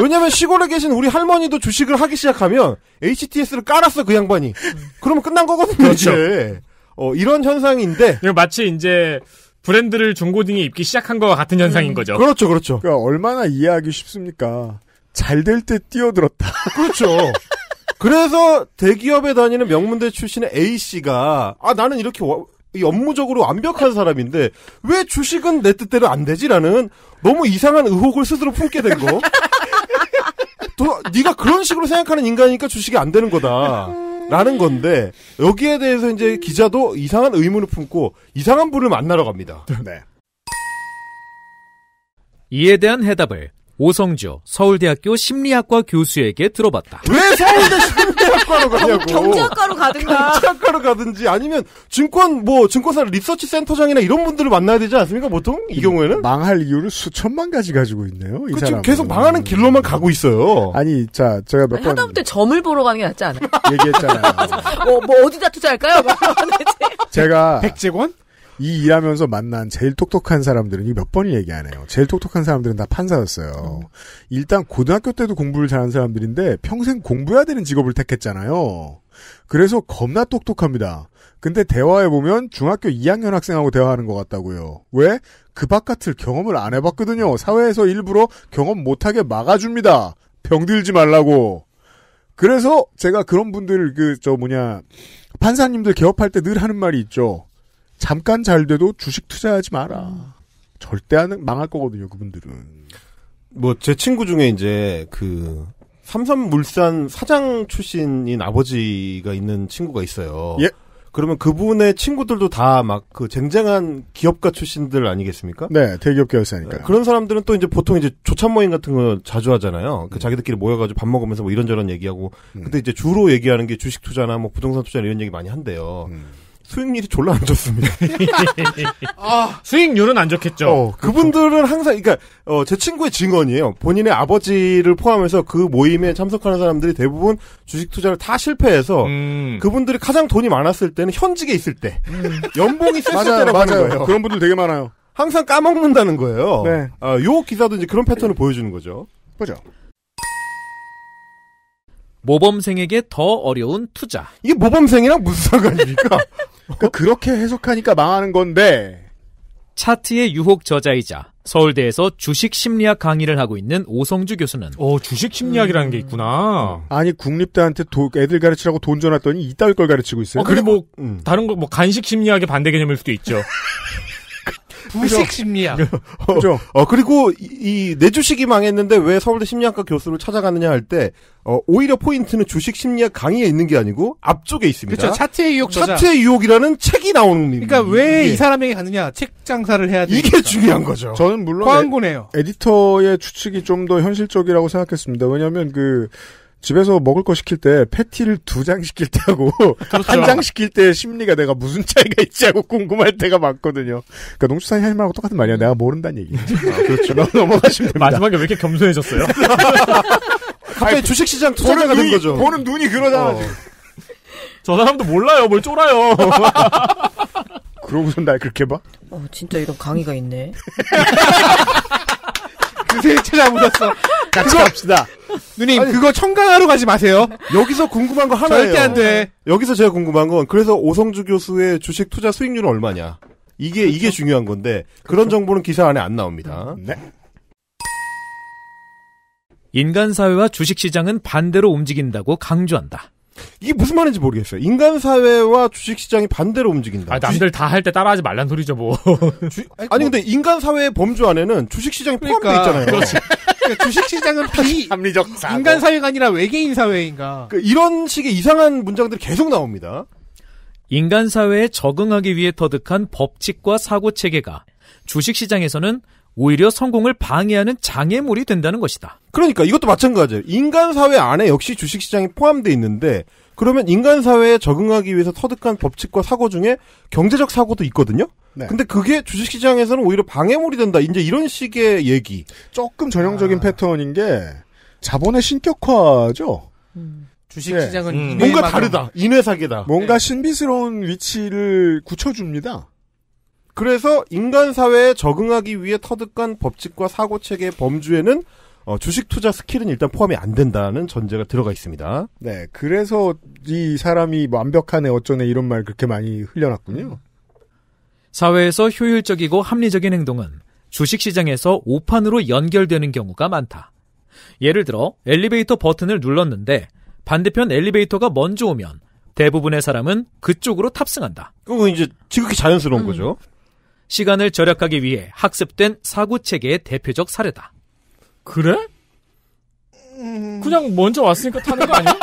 왜냐면 시골에 계신 우리 할머니도 주식을 하기 시작하면 HTS를 깔았어 그 양반이. 그러면 끝난 거거든요. 그렇죠.
이제. 어, 이런 현상인데 마치 이제 브랜드를 중고등에 입기 시작한 것와 같은 현상인 음. 거죠. 그렇죠,
그렇죠. 그러니까 얼마나 이해하기 쉽습니까? 잘 될 때 뛰어들었다. 그렇죠. 그래서 대기업에 다니는 명문대 출신의 A 씨가
아 나는 이렇게 업무적으로 완벽한 사람인데 왜 주식은 내 뜻대로 안 되지라는 너무 이상한 의혹을 스스로 품게 된 거. 너, 네가 그런 식으로 생각하는 인간이니까 주식이 안 되는 거다. 라는 건데 여기에 대해서 이제
기자도 이상한 의문을 품고 이상한 분을 만나러 갑니다. 네. 이에 대한 해답을 오성주 서울대학교 심리학과 교수에게 들어봤다. 왜 서울대
심리학과로 가냐고. 경제학과로 가든가.
경제학과로 가든지
아니면 증권 뭐 증권사 리서치 센터장이나 이런 분들을 만나야 되지 않습니까? 보통 이 경우에는
망할 이유를 수천만 가지 가지고 있네요. 이 사람. 계속 망하는 길로만 가고 있어요. 아니 자 제가 몇 번. 하다못해
점을 보러 가는 게 낫지 않아요? 얘기했잖아요. *laughs* 뭐, 뭐 어디다 투자할까요? 뭐. 제가
백재권 이 일하면서 만난 제일 똑똑한 사람들은 이 몇 번을 얘기하네요. 제일 똑똑한 사람들은 다 판사였어요. 음. 일단 고등학교 때도 공부를 잘한 사람들인데 평생 공부해야 되는 직업을 택했잖아요. 그래서 겁나 똑똑합니다. 근데 대화해보면 중학교 2학년 학생하고 대화하는 것 같다고요. 왜? 그 바깥을 경험을 안 해봤거든요. 사회에서 일부러 경험 못하게 막아줍니다. 병들지 말라고. 그래서 제가 그런 분들, 그, 저 뭐냐, 판사님들 개업할 때 늘 하는 말이 있죠. 잠깐 잘 돼도 주식 투자하지 마라. 절대 안 망할 거거든요, 그분들은. 뭐 제 친구 중에 이제 그
삼성물산 사장 출신인 아버지가 있는 친구가 있어요. 예. 그러면 그분의 친구들도 다 막 그 쟁쟁한 기업가 출신들 아니겠습니까? 네, 대기업 계열사니까. 네, 그런 사람들은 또 이제 보통 이제 조찬 모임 같은 거 자주 하잖아요. 그 음. 자기들끼리 모여가지고 밥 먹으면서 뭐 이런저런 얘기하고. 음. 근데 이제 주로 얘기하는 게 주식 투자나 뭐 부동산 투자 이런 얘기 많이 한대요. 음. 수익률이 졸라 안 좋습니다. *laughs* 아, 수익률은 안 좋겠죠. 어, 그렇죠. 그분들은 항상, 그러니까 어, 제 친구의 증언이에요. 본인의 아버지를 포함해서 그 모임에 참석하는 사람들이 대부분 주식 투자를 다 실패해서 음. 그분들이 가장 돈이 많았을 때는 현직에 있을 때, 음. 연봉이 셌을 때라고 맞아요. 하는 거예요. 그런 분들 되게 많아요. 항상 까먹는다는 거예요. 네. 어, 요 기사도 이제 그런 패턴을 네. 보여주는 거죠.
그죠.
모범생에게 더 어려운 투자. 이게 모범생이랑 무슨 상관입니까? *laughs* 그러니까 그렇게 해석하니까 망하는 건데. 차트의 유혹 저자이자 서울대에서 주식 심리학 강의를 하고 있는 오성주 교수는 어 주식 심리학이라는 음... 게 있구나.
음. 아니 국립대한테 도, 애들 가르치라고 돈 줘놨더니 이따위 걸 가르치고 있어요. 어, 그리고 뭐
음.
다른 거 뭐 간식 심리학의 반대 개념일 수도 있죠. *laughs* 부식 심리학.
그죠. 어, 어 그리고 이, 내 주식이 망했는데 왜 서울대 심리학과 교수를 찾아가느냐 할 때, 어, 오히려 포인트는 주식 심리학 강의에 있는 게 아니고 앞쪽에 있습니다. 그렇죠. 차트의 유혹 저자. 차트의 유혹이라는
책이
나오는
그러니까 왜 이
사람에게 가느냐? 책 장사를 해야 돼. 이게 되니까. 중요한 거죠. 저는
물론 광고네요. 에디터의 추측이 좀 더 현실적이라고 생각했습니다. 왜냐하면 그 집에서 먹을 거 시킬 때 패티를 두 장 시킬 때하고 *laughs* 그렇죠. 한장 시킬 때 심리가 내가 무슨 차이가 있지 하고 궁금할 때가 많거든요. 그러니까 농축산인할 말하고 똑같은 말이야. 내가 모른다는 얘기.
아, 그렇죠. 넘어가시면 됩니다. 마지막에 왜 이렇게 겸손해졌어요?
*laughs*
갑자기 주식시장 투자자가 눈이, 거죠. 보는
눈이 그러잖아.
어.
저 사람도 몰라요. 뭘 쫄아요.
*laughs* 그러고선 날 그렇게 봐?
어, 진짜 이런 강의가 있네.
자세히
찾아보셨어.
같이
갑시다. 누님, 아니, 그거
청강하러 가지 마세요. 여기서 궁금한 거 하나예요. 절대 안 돼. 여기서 제가 궁금한 건 그래서 오성주 교수의 주식 투자 수익률은 얼마냐. 이게 그렇죠? 이게 중요한 건데 그런 그렇 정보는 기사 안에 안
나옵니다. 음, 네. 인간 사회와 주식 시장은 반대로 움직인다고 강조한다. 이게 무슨 말인지 모르겠어요. 인간 사회와 주식 시장이 반대로 움직인다. 아, 남들 다 할 때 따라하지 말란 소리죠, 뭐. *laughs* 주, 아니, 아니 근데 인간 사회의 범주
안에는 주식 시장이 그러니까, 포함돼 있잖아요. 그렇지. 그러니까 주식 시장은 *laughs* 비 합리적 사고. 인간 사회가 아니라
외계인 사회인가. 그 이런 식의 이상한 문장들이 계속 나옵니다. 인간 사회에 적응하기 위해 터득한 법칙과 사고 체계가 주식 시장에서는 오히려 성공을 방해하는 장애물이 된다는 것이다. 그러니까 이것도 마찬가지예요. 인간 사회
안에 역시 주식 시장이 포함되어 있는데 그러면 인간 사회에 적응하기 위해서 터득한 법칙과 사고 중에 경제적 사고도 있거든요. 네. 근데 그게 주식 시장에서는 오히려 방해물이 된다. 이제
이런 식의 얘기. 조금 전형적인 아... 패턴인 게 자본의 신격화죠. 음. 주식시장은 네. 음. 뭔가 다르다. 인외사계다. 뭔가 네. 신비스러운
위치를 굳혀줍니다. 그래서 인간 사회에 적응하기 위해 터득한 법칙과 사고 체계의 범주에는 어, 주식 투자 스킬은 일단 포함이 안 된다는 전제가
들어가 있습니다. 네, 그래서 이 사람이 완벽하네 어쩌네 이런 말 그렇게 많이
흘려놨군요. 사회에서 효율적이고 합리적인 행동은 주식시장에서 오판으로 연결되는 경우가 많다. 예를 들어 엘리베이터 버튼을 눌렀는데 반대편 엘리베이터가 먼저 오면 대부분의 사람은 그쪽으로 탑승한다. 그건 이제 지극히 자연스러운 음. 거죠. 시간을 절약하기 위해 학습된 사고 체계의 대표적 사례다.
그래? 그냥 먼저
왔으니까 타는 거 아니야?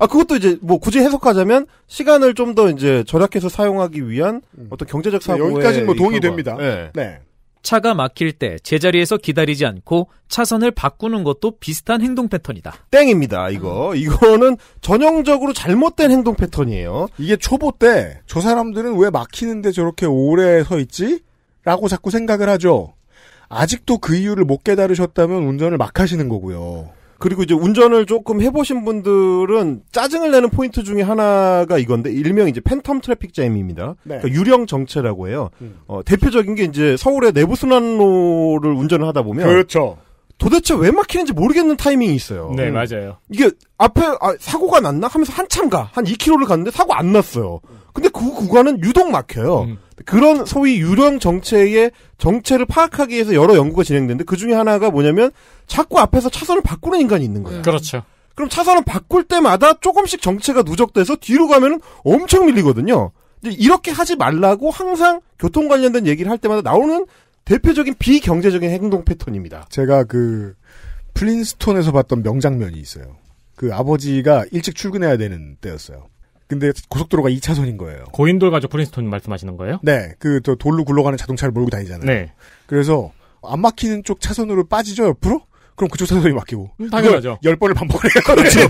아 그것도 이제 뭐 굳이 해석하자면 시간을 좀 더 이제 절약해서 사용하기 위한 음. 어떤 경제적 사고 여기까지는 뭐 동의됩니다. 네. 네.
차가 막힐 때 제자리에서 기다리지 않고 차선을 바꾸는 것도 비슷한 행동 패턴이다.
땡입니다. 이거 이거는 전형적으로 잘못된 행동 패턴이에요. 이게 초보 때 저 사람들은 왜 막히는데 저렇게 오래 서 있지? 라고 자꾸 생각을 하죠. 아직도 그 이유를 못 깨달으셨다면 운전을 막 하시는 거고요. 그리고 이제 운전을
조금 해보신 분들은 짜증을 내는 포인트 중에 하나가 이건데 일명 이제 팬텀 트래픽 잼입니다. 네. 그러니까 유령 정체라고 해요. 음. 어, 대표적인 게 이제 서울의 내부 순환로를 운전을 하다 보면 그렇죠. 도대체 왜 막히는지 모르겠는 타이밍이 있어요. 네, 음. 맞아요. 이게 앞에 아, 사고가 났나 하면서 한참 가. 한 2km를 갔는데 사고 안 났어요. 근데 그 구간은 유독 막혀요. 음. 그런 소위 유령 정체의 정체를 파악하기 위해서 여러 연구가 진행되는데 그 중에 하나가 뭐냐면 자꾸 앞에서 차선을 바꾸는 인간이 있는 거예요. 음. 그렇죠. 그럼 차선을 바꿀 때마다 조금씩 정체가 누적돼서 뒤로 가면 엄청 밀리거든요. 이렇게 하지 말라고 항상 교통 관련된 얘기를 할 때마다 나오는 대표적인
비경제적인 행동 패턴입니다. 제가 그 플린스톤에서 봤던 명장면이 있어요. 그 아버지가 일찍 출근해야 되는 때였어요. 근데 고속도로가 2차선인 거예요.
고인돌 가족 프린스톤 말씀하시는 거예요?
네. 그저 돌로 굴러가는 자동차를 몰고 다니잖아요. 네. 그래서 안 막히는 쪽 차선으로 빠지죠 옆으로? 그럼 그쪽 차선이 막히고. 음, 당연하죠. 열 번을 반복을 해요.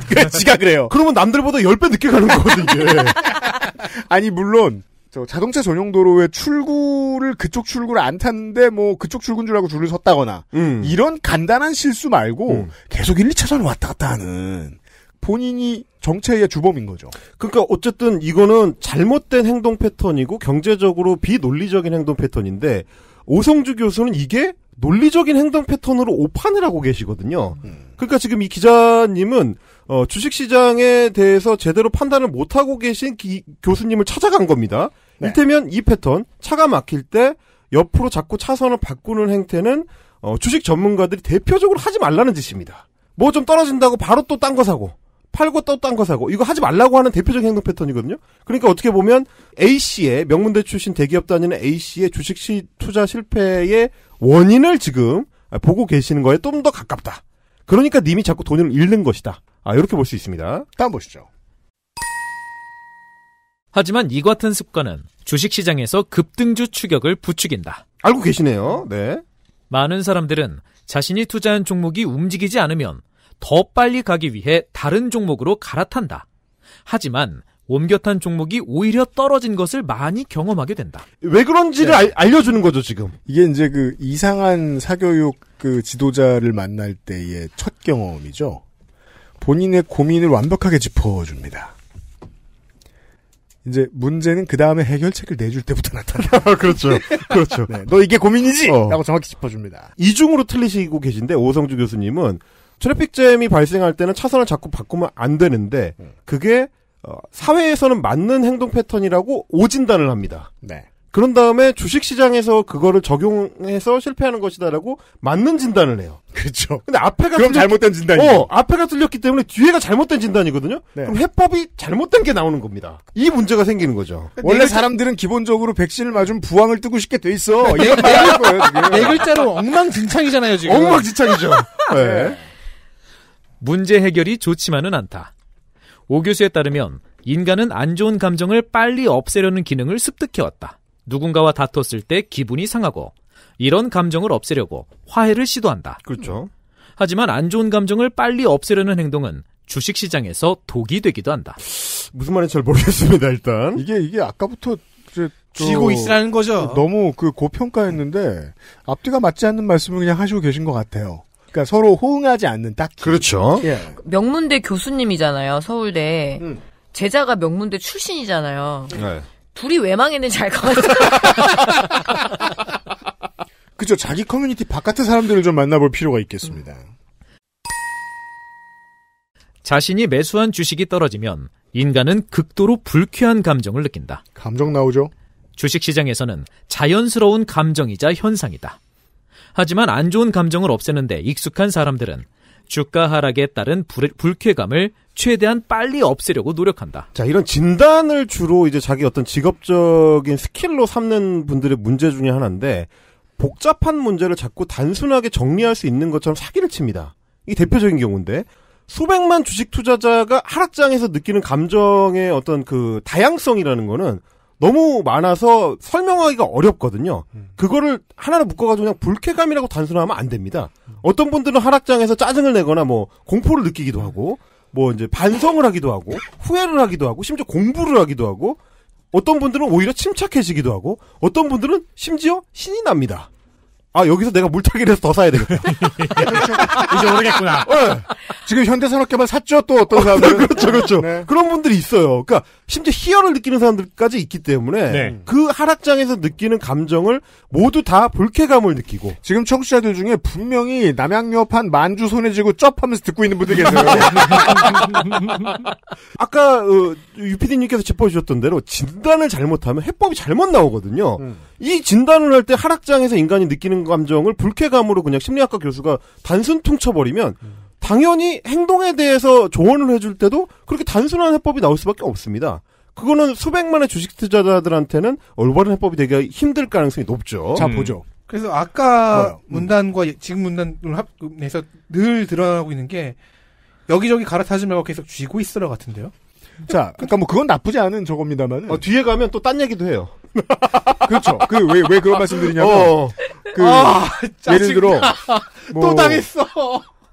그렇죠. *laughs* 지가 그래요. 그러면 남들보다 열 배 늦게 가는 거거든 이게. *laughs* 아니 물론 저 자동차 전용 도로에 출구를 그쪽 출구를 안 탔는데 뭐 그쪽 출근 줄 알고 줄을 섰다거나 음. 이런 간단한 실수 말고 음. 계속 1, 2차선 왔다 갔다 하는 본인이 정체의 주범인 거죠. 그러니까 어쨌든 이거는 잘못된
행동 패턴이고 경제적으로 비논리적인 행동 패턴인데 오성주 교수는 이게 논리적인 행동 패턴으로 오판을 하고 계시거든요. 음. 그러니까 지금 이 기자님은 어, 주식시장에 대해서 제대로 판단을 못하고 계신 기, 교수님을 찾아간 겁니다. 네. 이를테면 이 패턴 차가 막힐 때 옆으로 자꾸 차선을 바꾸는 행태는 어, 주식 전문가들이 대표적으로 하지 말라는 짓입니다. 뭐 좀 떨어진다고 바로 또 딴 거 사고 팔고 또 딴 거 사고 이거 하지 말라고 하는 대표적인 행동 패턴이거든요. 그러니까 어떻게 보면 A 씨의 명문대 출신 대 기업 다니는 A 씨의 주식 시, 투자 실패의 원인을 지금 보고 계시는 거에 좀 더 가깝다. 그러니까 님이 자꾸 돈을 잃는 것이다. 아 이렇게 볼 수 있습니다.
다음 보시죠. 하지만 이 같은 습관은 주식시장에서 급등주 추격을 부추긴다. 알고
계시네요. 네.
많은 사람들은 자신이 투자한 종목이 움직이지 않으면 더 빨리 가기 위해 다른 종목으로 갈아탄다. 하지만 옮겨탄 종목이 오히려 떨어진 것을 많이 경험하게 된다. 왜 그런지를 네. 알,
알려주는 거죠, 지금. 이게 이제 그 이상한 사교육 그 지도자를 만날 때의 첫 경험이죠. 본인의 고민을 완벽하게 짚어줍니다. 이제 문제는 그 다음에 해결책을 내줄 때부터 나타나. *laughs*
그렇죠. 그렇죠. 네, 너
이게 고민이지? 어. 라고 정확히
짚어줍니다. 이중으로 틀리시고 계신데, 오성주 교수님은 트래픽잼이 발생할 때는 차선을 자꾸 바꾸면 안 되는데 음. 그게 어, 사회에서는 맞는 행동 패턴이라고 오진단을 합니다. 네. 그런 다음에 주식 시장에서 그거를 적용해서 실패하는 것이다라고 맞는 진단을 해요. 그렇죠. 근데 앞에가 그럼 틀렸기, 잘못된 진단이 어, 앞에가 틀렸기 때문에 뒤에가 잘못된 진단이거든요. 네. 그럼 해법이 잘못된 게 나오는 겁니다. 이 문제가 생기는 거죠.
그러니까 원래 네 사람들은 기본적으로 백신을 맞으면 부항을 뜨고 싶게 돼 있어. *laughs* 얘기
거예요. 네
글자로
엉망진창이잖아요 지금. 엉망진창이죠. *laughs* 네. 네. 문제 해결이 좋지만은 않다. 오 교수에 따르면 인간은 안 좋은 감정을 빨리 없애려는 기능을 습득해왔다. 누군가와 다퉜을 때 기분이 상하고 이런 감정을 없애려고 화해를 시도한다. 그렇죠. 하지만 안 좋은 감정을 빨리 없애려는 행동은 주식시장에서 독이 되기도 한다.
무슨 말인지 잘 모르겠습니다. 일단 이게 이게 아까부터 지고 있으라는 거죠. 너무 그 고평가했는데 앞뒤가 맞지 않는 말씀을 그냥 하시고 계신 것 같아요. 그러니까 서로 호응하지 않는 딱 그렇죠. 예.
명문대 교수님이잖아요. 서울대 음. 제자가 명문대 출신이잖아요. 네. 둘이 왜 망했는지 알것 같아요. *laughs* 그죠. 자기
커뮤니티 바깥의 사람들을 좀 만나볼 필요가 있겠습니다. 자신이 매수한 주식이 떨어지면 인간은 극도로 불쾌한 감정을 느낀다. 감정 나오죠? 주식시장에서는 자연스러운 감정이자 현상이다. 하지만 안 좋은 감정을 없애는데 익숙한 사람들은 주가 하락에 따른 불, 쾌감을 최대한 빨리 없애려고 노력한다.
자, 이런 진단을 주로 이제 자기 어떤 직업적인 스킬로 삼는 분들의 문제 중에 하나인데 복잡한 문제를 자꾸 단순하게 정리할 수 있는 것처럼 사기를 칩니다. 이 대표적인 경우인데 수백만 주식 투자자가 하락장에서 느끼는 감정의 어떤 그 다양성이라는 거는 너무 많아서 설명하기가 어렵거든요. 음. 그거를 하나로 묶어가지고 그냥 불쾌감이라고 단순화하면 안 됩니다. 어떤 분들은 하락장에서 짜증을 내거나 뭐 공포를 느끼기도 하고 뭐 이제 반성을 하기도 하고 후회를 하기도 하고 심지어 공부를 하기도 하고 어떤 분들은 오히려 침착해지기도 하고 어떤 분들은 심지어 신이 납니다. 아 여기서 내가 물타기를 해서 더 사야 되겠다. *laughs* 이제 모르겠구나. 네. 예. 지금 현대산업개발 샀죠 또 어떤 사람들. *laughs* 그렇죠 그렇죠. 네. 네. 그런 분들이 있어요. 그러니까 심지어 희열을 느끼는 사람들까지 있기
때문에 네. 그 하락장에서 느끼는 감정을 모두 다 불쾌감을 느끼고 지금 청취자들 중에 분명히 남양유업한 만주 손에 쥐고 쩝하면서 듣고 있는 분들 계세요. *laughs* 아까 어, 유피디님께서 짚어주셨던 대로 진단을
잘못하면 해법이 잘못 나오거든요. 음. 이 진단을 할 때 하락장에서 인간이 느끼는 감정을 불쾌감으로 그냥 심리학과 교수가 단순 퉁쳐버리면 당연히 행동에 대해서 조언을 해줄 때도 그렇게 단순한 해법이 나올 수밖에 없습니다. 그거는 수백만의 주식 투자자들한테는 올바른 해법이 되기 가 힘들 가능성이 높죠. 자 음. 보죠. 음.
그래서 아까 음. 문단과 지금 문단을 합해서 늘 드러나고 있는 게 여기저기 갈아타지 말고 계속 쥐고 있으라 같은데요. 자, 그러니까 뭐 그건 나쁘지 않은 저겁니다만. 어, 뒤에 가면
또 딴 얘기도 해요. *laughs* 그렇죠. 그왜왜 그런 말씀드리냐면 어. 그 아, 예를 들어
뭐또 *laughs* 뭐 당했어.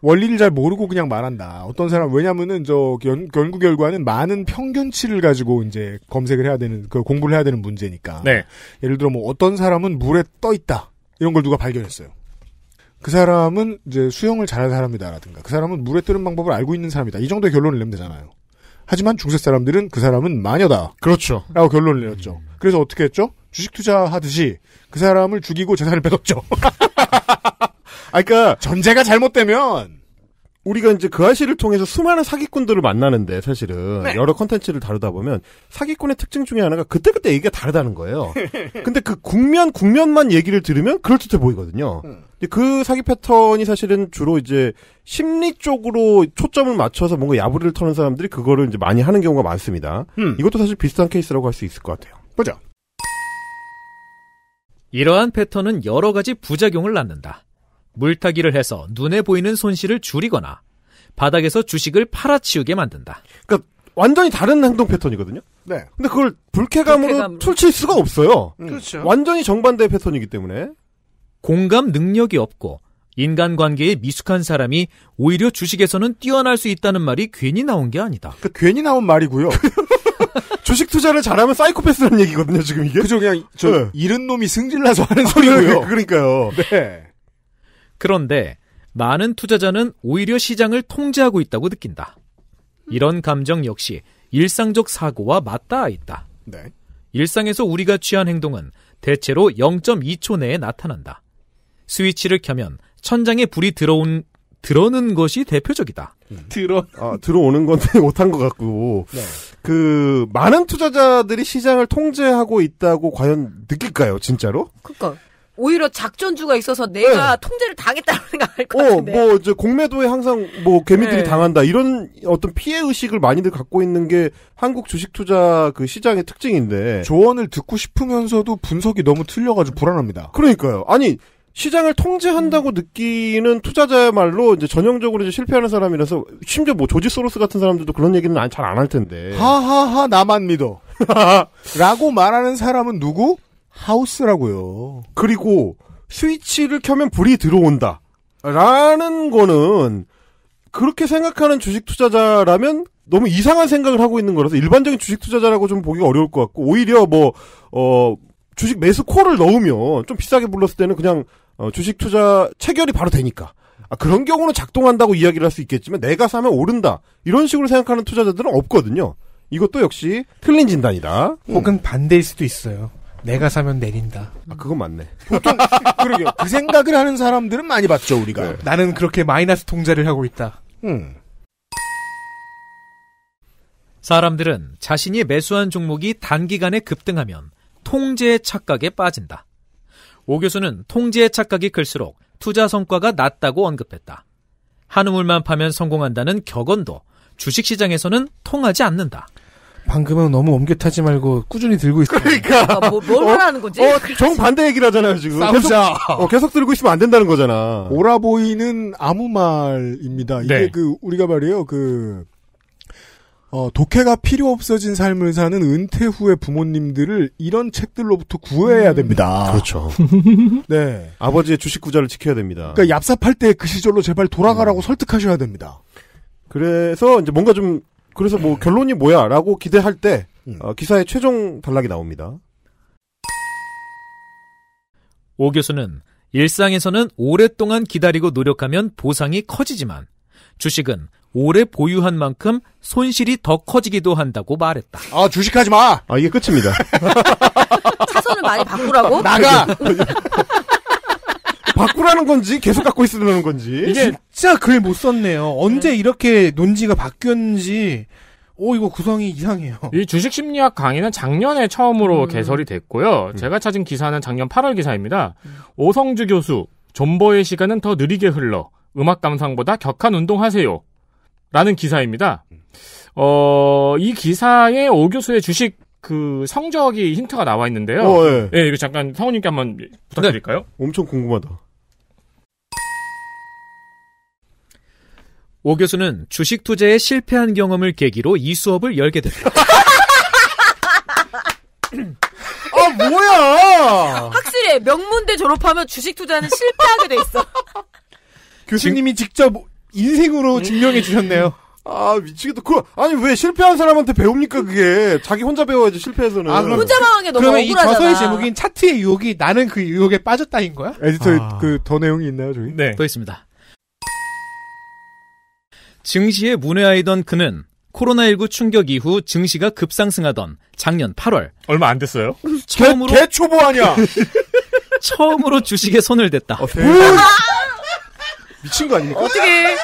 원리를 잘 모르고 그냥 말한다. 어떤 사람 왜냐면은 저 연, 연구 결과는 많은 평균치를 가지고 이제 검색을 해야 되는 그 공부를 해야 되는 문제니까. 네. 예를 들어 뭐 어떤 사람은 물에 떠 있다 이런 걸 누가 발견했어요. 그 사람은 이제 수영을 잘하는 사람이다라든가 그 사람은 물에 뜨는 방법을 알고 있는 사람이다 이 정도의 결론을 내면 되잖아요. 하지만 중세 사람들은 그 사람은 마녀다. 그렇죠. 라고 결론을 내렸죠. 음. 그래서 어떻게 했죠? 주식 투자하듯이 그 사람을 죽이고 재산을 빼었죠 *laughs* 아, 그니까. 전제가 잘못되면. 우리가 이제 그아시를 통해서 수많은
사기꾼들을 만나는데 사실은 네. 여러 컨텐츠를 다루다 보면 사기꾼의 특징 중에 하나가 그때그때 얘기가 다르다는 거예요. *laughs* 근데 그 국면 국면만 얘기를 들으면 그럴듯해 보이거든요. 음. 그 사기 패턴이 사실은 주로 이제 심리 쪽으로 초점을 맞춰서 뭔가 야부리를 터는 사람들이 그거를 이제 많이 하는 경우가 많습니다. 음. 이것도 사실 비슷한 케이스라고 할 수 있을 것 같아요.
보죠. 이러한 패턴은 여러 가지 부작용을 낳는다. 물타기를 해서 눈에 보이는 손실을 줄이거나 바닥에서 주식을 팔아치우게 만든다. 그러니까
완전히 다른
행동 패턴이거든요.
네.
근데 그걸 불쾌감으로 불쾌감...
툴칠 수가 없어요. 음. 그렇죠. 완전히 정반대의 패턴이기 때문에 공감 능력이 없고 인간관계에 미숙한 사람이 오히려 주식에서는 뛰어날 수 있다는 말이 괜히 나온 게 아니다. 그 괜히 나온 말이고요. *laughs* 주식 투자를 잘하면 사이코패스라는
얘기거든요, 지금 이게. 그죠, 그냥, 저, 네. 잃은 놈이 승질나서 하는 아, 소리고요.
그러니까요.
네.
그런데, 많은 투자자는 오히려 시장을 통제하고 있다고 느낀다. 이런 감정 역시 일상적 사고와 맞닿아 있다. 네. 일상에서 우리가 취한 행동은 대체로 0.2초 내에 나타난다. 스위치를 켜면 천장에 불이 들어온 들어는 것이 대표적이다. 들어 음. 아
들어오는 건데 *laughs* 못한 것 같고 네. 그
많은 투자자들이 시장을
통제하고 있다고 과연 느낄까요, 진짜로?
그니까 오히려 작전주가 있어서 내가 네. 통제를 당했다는생각것
*laughs* 어, 뭐 같은데. 뭐 이제 공매도에 항상 뭐 개미들이 네. 당한다 이런 어떤 피해 의식을 많이들 갖고 있는 게 한국 주식 투자 그 시장의 특징인데. 조언을 듣고 싶으면서도 분석이 너무 틀려가지고 불안합니다. 그러니까요. 아니 시장을 통제한다고 음. 느끼는 투자자야말로 이제 전형적으로 이제 실패하는 사람이라서 심지어 뭐 조지 소로스 같은 사람들도 그런 얘기는 잘 안 할 텐데. 하하하 나만 믿어. *laughs* 라고 말하는 사람은 누구? 하우스라고요. 그리고 스위치를 켜면 불이 들어온다. 라는 거는 그렇게 생각하는 주식 투자자라면 너무 이상한 생각을 하고 있는 거라서 일반적인 주식 투자자라고 좀 보기가 어려울 것 같고 오히려 뭐어 주식 매수 콜을 넣으면 좀 비싸게 불렀을 때는 그냥 어, 주식 투자 체결이 바로 되니까. 아, 그런 경우는 작동한다고 이야기를 할 수 있겠지만 내가 사면 오른다. 이런 식으로 생각하는 투자자들은 없거든요. 이것도 역시 틀린 진단이다. 혹은 음. 반대일
수도 있어요. 내가 사면 내린다. 아, 그건 맞네. 보통, *laughs* 그러게그 생각을 하는 사람들은 많이 봤죠, 우리가. 네. 나는 그렇게 마이너스 통제를 하고 있다. 음.
사람들은 자신이 매수한 종목이 단기간에 급등하면 통제의 착각에 빠진다. 오 교수는 통지의 착각이 클수록 투자 성과가 낮다고 언급했다. 한우물만 파면 성공한다는 격언도 주식시장에서는 통하지 않는다.
방금은 너무 엄격하지 말고 꾸준히 들고 있어요. 그러니까. 아, 뭐, 뭘 어? 말하는 거지? 어, 정반대 얘기를 하잖아요, 지금. 계속, 어, 계속 들고 있으면 안 된다는
거잖아. 오라보이는 아무 말입니다. 이게 네. 그, 우리가 말이에요, 그, 어, 독해가 필요 없어진 삶을 사는 은퇴 후의 부모님들을 이런 책들로부터 구해야 음. 됩니다. 그렇죠. *laughs* 네. 아버지의 주식 구좌를 지켜야 됩니다. 그러니까 얍삽할 때 그 시절로 제발 돌아가라고 음. 설득하셔야 됩니다. 그래서
이제 뭔가 좀 그래서 뭐 결론이 뭐야라고 기대할 때 음. 어, 기사의 최종 단락이 나옵니다.
오 교수는 일상에서는 오랫동안 기다리고 노력하면 보상이 커지지만 주식은 오래 보유한 만큼 손실이 더 커지기도 한다고 말했다. 아, 주식하지 마! 아, 이게 끝입니다. *laughs* 차선을 많이
바꾸라고?
*laughs* 나가! *laughs* 바꾸라는 건지 계속 갖고 있으려는 건지. 이게 진짜 글 못 썼네요. 언제 네. 이렇게 논지가
바뀌었는지. 오, 이거 구성이 이상해요. 이 주식 심리학 강의는 작년에 처음으로 음. 개설이 됐고요. 음. 제가 찾은 기사는 작년 8월 기사입니다. 음. 오성주 교수, 존버의 시간은 더 느리게 흘러. 음악 감상보다 격한 운동하세요. 라는 기사입니다. 어, 이 기사에 오 교수의 주식 그 성적이
힌트가 나와 있는데요. 어, 예.
예, 이거 잠깐 성우님께 한번
부탁드릴까요? 네. 엄청 궁금하다. 오 교수는 주식 투자에 실패한 경험을 계기로 이 수업을 열게 됩니다. *laughs* 아 뭐야?
확실히 명문대 졸업하면 주식 투자는 실패하게 돼 있어. *laughs*
교수님이 지... 직접 인생으로 음. 증명해 주셨네요.
아
미치겠다. 그 아니 왜 실패한 사람한테 배웁니까 그게 자기 혼자 배워야지 실패해서는. 아 그럼 혼자 망한
게 너무 그러면 억울하잖아. 이 저서의 제목인 차트의 유혹이 나는 그 유혹에 빠졌다인 거야? 에디터 아...
그더 내용이 있나요 저기? 네. 더 있습니다. 증시에 문외하이던 그는 코로나19 충격 이후 증시가 급상승하던 작년 8월 얼마 안 됐어요? 처음으로 개, 개 초보 아니야. 처음으로 주식에 손을 댔다. 어, 미친 거 아닙니까? 어떻게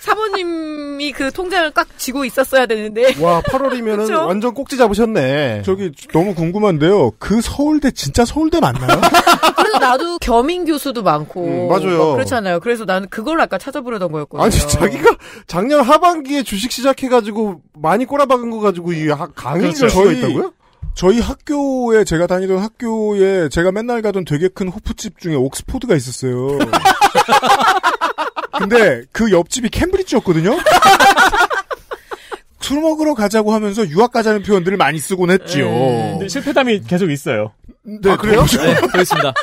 사모님이 그 통장을 꽉 쥐고 있었어야 되는데. 와,
8월이면 완전 꼭지 잡으셨네. 저기 너무 궁금한데요. 그 서울대 진짜 서울대 맞나요? *laughs*
그래서 나도 겸임 교수도 많고. 음, 맞아요. 그렇잖아요. 그래서 나는 그걸 아까 찾아보려던 거였거든요. 아니, 자기가 작년 하반기에
주식 시작해가지고 많이 꼬라박은 거 가지고 이 강의를 그렇죠. 저희 있다고요?
저희 학교에 제가 다니던 학교에 제가 맨날 가던 되게 큰 호프집 중에 옥스포드가 있었어요. *laughs* 근데 그 옆집이 캠브리지였거든요. *laughs* 술 먹으러 가자고 하면서 유학 가자는 표현들을 많이 쓰곤 했지요. 네. 근데
실패담이 계속 있어요.
네, 아, 그래요? 그렇죠. 네, 그렇습니다.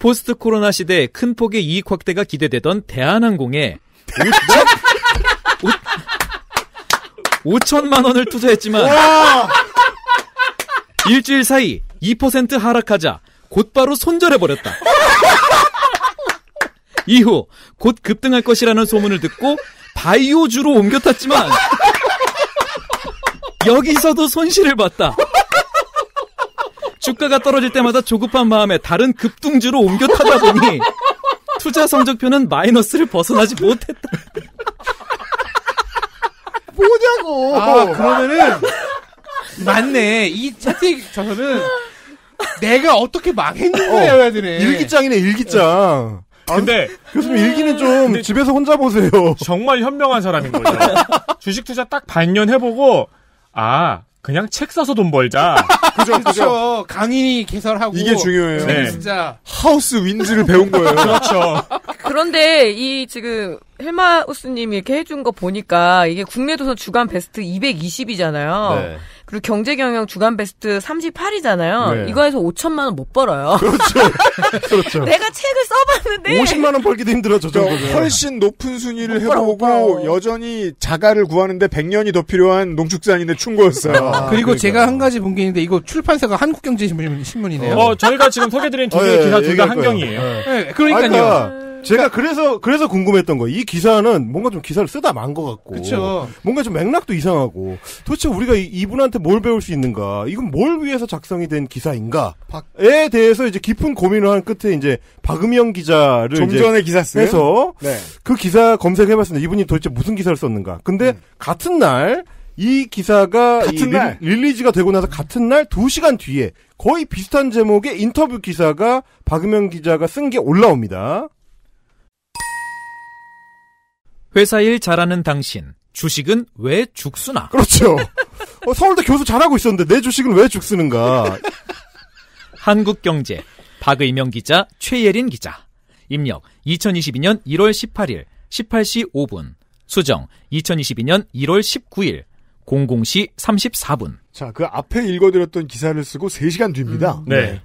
포스트 코로나 시대 큰 폭의 이익 확대가 기대되던 대한항공에 *laughs* 5천만 원을 투자했지만 일주일 사이 2% 하락하자 곧바로 손절해버렸다. 이후 곧 급등할 것이라는 소문을 듣고 바이오주로 옮겼다지만 여기서도 손실을 봤다. 주가가 떨어질 때마다 조급한 마음에 다른 급등주로 옮겨 타다 보니 투자 성적표는 마이너스를 벗어나지 못했다.
뭐냐고. 아 그러면은
맞네. 이 채택 저서는 내가 어떻게 망했는지 어. 해야 되네. 일기장이네
일기장. 아, 근데 아, 교수님 일기는 좀 집에서 혼자 보세요. 정말 현명한 사람인 거죠. 주식 투자 딱 반년 해보고 아 그냥 책 사서 돈 벌자. 그죠, 그죠. 그렇죠. 강인이 개설하고 이게 중요해요. 네. 네. 진짜 하우스 윈즈를 배운 거예요. 그렇죠.
그런데 이 지금 헬마우스님이 이렇게 해준 거 보니까 이게 국내 도서 주간 베스트 220이잖아요. 네. 그리고 경제경영 주간 베스트 38이잖아요. 네. 이거에서 5천만 원 못 벌어요. 그렇죠. *laughs* 그렇죠. 내가 책을 써봤는데 50만
원 벌기도 힘들어 저정도
그러니까 훨씬 높은 순위를
해보고 여전히 자가를 구하는데 100년이 더 필요한 농축산인의 충고였어요. 아,
그리고 제가 한 가지 본 게 있는데 이거 출판사가 한국경제신문이네요. 어, 저희가
지금 소개드린 두 개의 어, 예,
기사 예, 둘다 한경이에요. 예. 네, 그러니까요. 아니, 그러니까
그러니까 제가 그래서 그래서 궁금했던 거. 이 기사는 뭔가 좀 기사를 쓰다 만 것 같고. 그쵸. 뭔가 좀 맥락도 이상하고. 도대체 우리가 이, 분한테뭘 배울 수 있는가? 이건 뭘 위해서 작성이 된 기사인가?에 대해서 이제 깊은 고민을 한 끝에 이제 박음영 기자를 좀 전에 기사 쓴 해서 네. 그 기사 검색해봤습니다. 이분이 도대체 무슨 기사를 썼는가? 근데 음. 같은 날. 이 기사가 같은 이 날. 릴리즈가 되고 나서 같은 날 2시간 뒤에 거의 비슷한 제목의 인터뷰 기사가
박은영 기자가 쓴 게 올라옵니다. 회사 일 잘하는 당신, 주식은 왜 죽수나? 그렇죠. 어, 서울대 교수 잘하고 있었는데 내 주식은 왜 죽쓰는가? 한국경제, 박의명 기자, 최예린 기자. 입력 2022년 1월 18일 18시 5분. 수정 2022년 1월 19일 00시 34분. 자, 그 앞에 읽어드렸던 기사를 쓰고 3시간 뒤입니다. 음, 네. 네.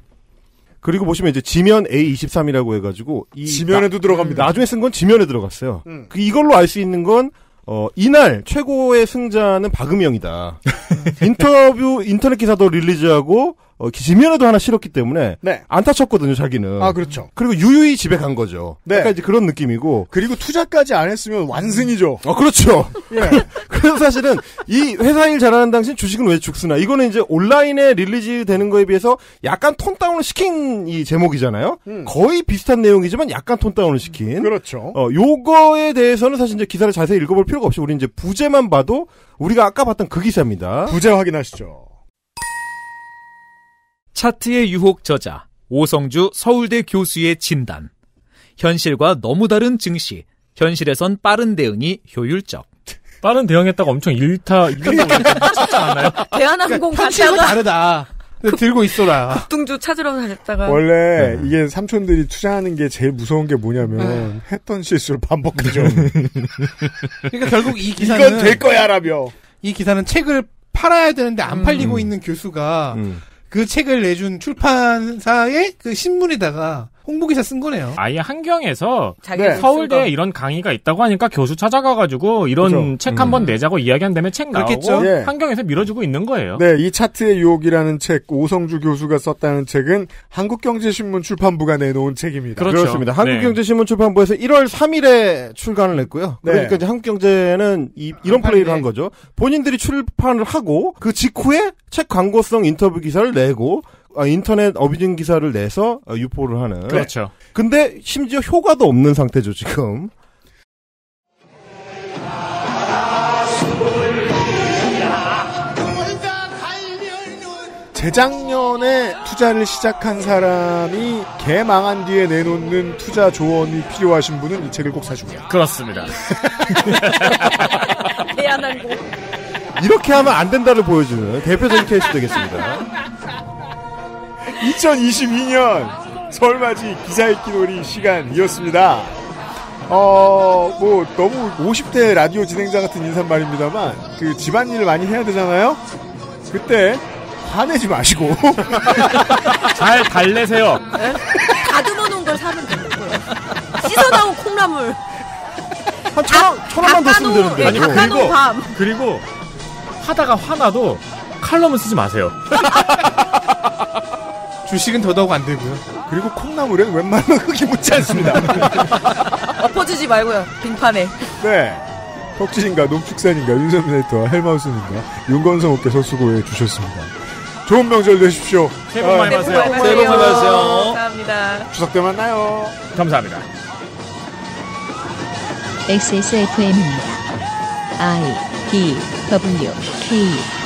그리고 보시면 이제
지면 A23이라고 해가지고 이 지면에도 나, 들어갑니다. 나중에 쓴 건 지면에 들어갔어요. 음. 그 이걸로 알 수 있는 건 어, 이날 최고의 승자는 박음영이다. *laughs* 인터뷰 인터넷 기사도 릴리즈하고 어, 지면에도 하나 실었기 때문에 네. 안타쳤거든요 자기는. 아, 그렇죠. 그리고 유유히 집에 간 거죠. 네. 약간 이제 그런 느낌이고. 그리고 투자까지 안 했으면 완승이죠. 어, 그렇죠. *laughs* 예. *laughs* 그래서 사실은 이 회사 일 잘하는 당신 주식은 왜 죽으나 이거는 이제 온라인에 릴리즈 되는 거에 비해서 약간 톤 다운을 시킨 이 제목이잖아요. 음. 거의 비슷한 내용이지만 약간 톤 다운을 시킨. 음, 그렇죠. 어, 요거에 대해서는 사실 이제 기사를 자세히 읽어볼 필요가 없이 우리 이제 부제만 봐도 우리가 아까 봤던 그 기사입니다. 부제 확인하시죠.
차트의 유혹 저자 오성주 서울대 교수의 진단. 현실과 너무 다른 증시. 현실에선 빠른 대응이 효율적.
빠른 대응했다가 엄청 일타 일타 거진 않나요?
대한항공 그시니까다가
다르다. 들고 있어라.
국동주 찾으러 다녔다가.
원래 음.
이게 삼촌들이 투자하는 게 제일 무서운 게 뭐냐면 음. 했던 실수를 반복하죠.
*laughs* 그러니까 결국 이 기사는 이건 될 거야라며. 이 기사는 책을 팔아야 되는데 안 팔리고 음. 있는 교수가 음. 그 책을 내준 출판사의 그 신문에다가 홍보기사 쓴 거네요.
아예 한경에서 네. 네. 서울대에 이런 강의가 있다고 하니까 교수 찾아가가지고 이런 그렇죠. 책 한번 음. 내자고 이야기한 다음에 책 그렇겠죠? 나오고 예. 한경에서 밀어주고 있는 거예요. 네,
이 차트의 유혹이라는 책 오성주 교수가 썼다는 책은 한국경제신문 출판부가 내놓은 책입니다. 그렇죠. 그렇습니다 네. 한국경제신문 출판부에서 1월 3일에 출간을 했고요. 네.
그러니까 이제 한국경제는 이, 런 플레이를 네. 한 거죠. 본인들이 출판을 하고 그 직후에 책 광고성 인터뷰 기사를 내고 아, 인터넷 어뷰징 기사를 내서 어, 유포를 하는. 그렇죠. 근데 심지어 효과도 없는 상태죠 지금.
재작년에 투자를 시작한 사람이 개망한 뒤에 내놓는 투자 조언이 필요하신 분은 이 책을 꼭사주고요
그렇습니다.
미안한 *laughs* 거.
이렇게 하면 안 된다를 보여주는 대표적인 케이스 되겠습니다. 2022년 설맞이 기사 읽기 놀이 시간이었습니다. 어, 뭐, 너무 50대 라디오 진행자 같은 인사말입니다만, 그 집안일을 많이 해야 되잖아요?
그때, 화내지 마시고. *laughs* 잘 달래세요.
다듬어 놓은 걸 사면 되고요. 씻어나온 콩나물. 한 천, 아, 천
원만 더 쓰면 되는데. 아니, 예, 그리고, 그리고, 하다가 화나도 칼럼은 쓰지 마세요. *laughs* 주식은 더더욱 안 되고요. 그리고
콩나물은 웬만하면 흙이 묻지 않습니다.
*laughs* 엎어지지 말고요. 빙판에.
네. 혁진인가 농축산인가 윤세민 에디터 헬마우스인가 윤건성 오께서 수고해 주셨습니다. 좋은 명절 되십시오. 새해 복 많이 네, 받으세요.
새해, 새해 복 많이 받으세요. 감사합니다.
추석 때 만나요.
감사합니다.
XSFM입니다. I D W K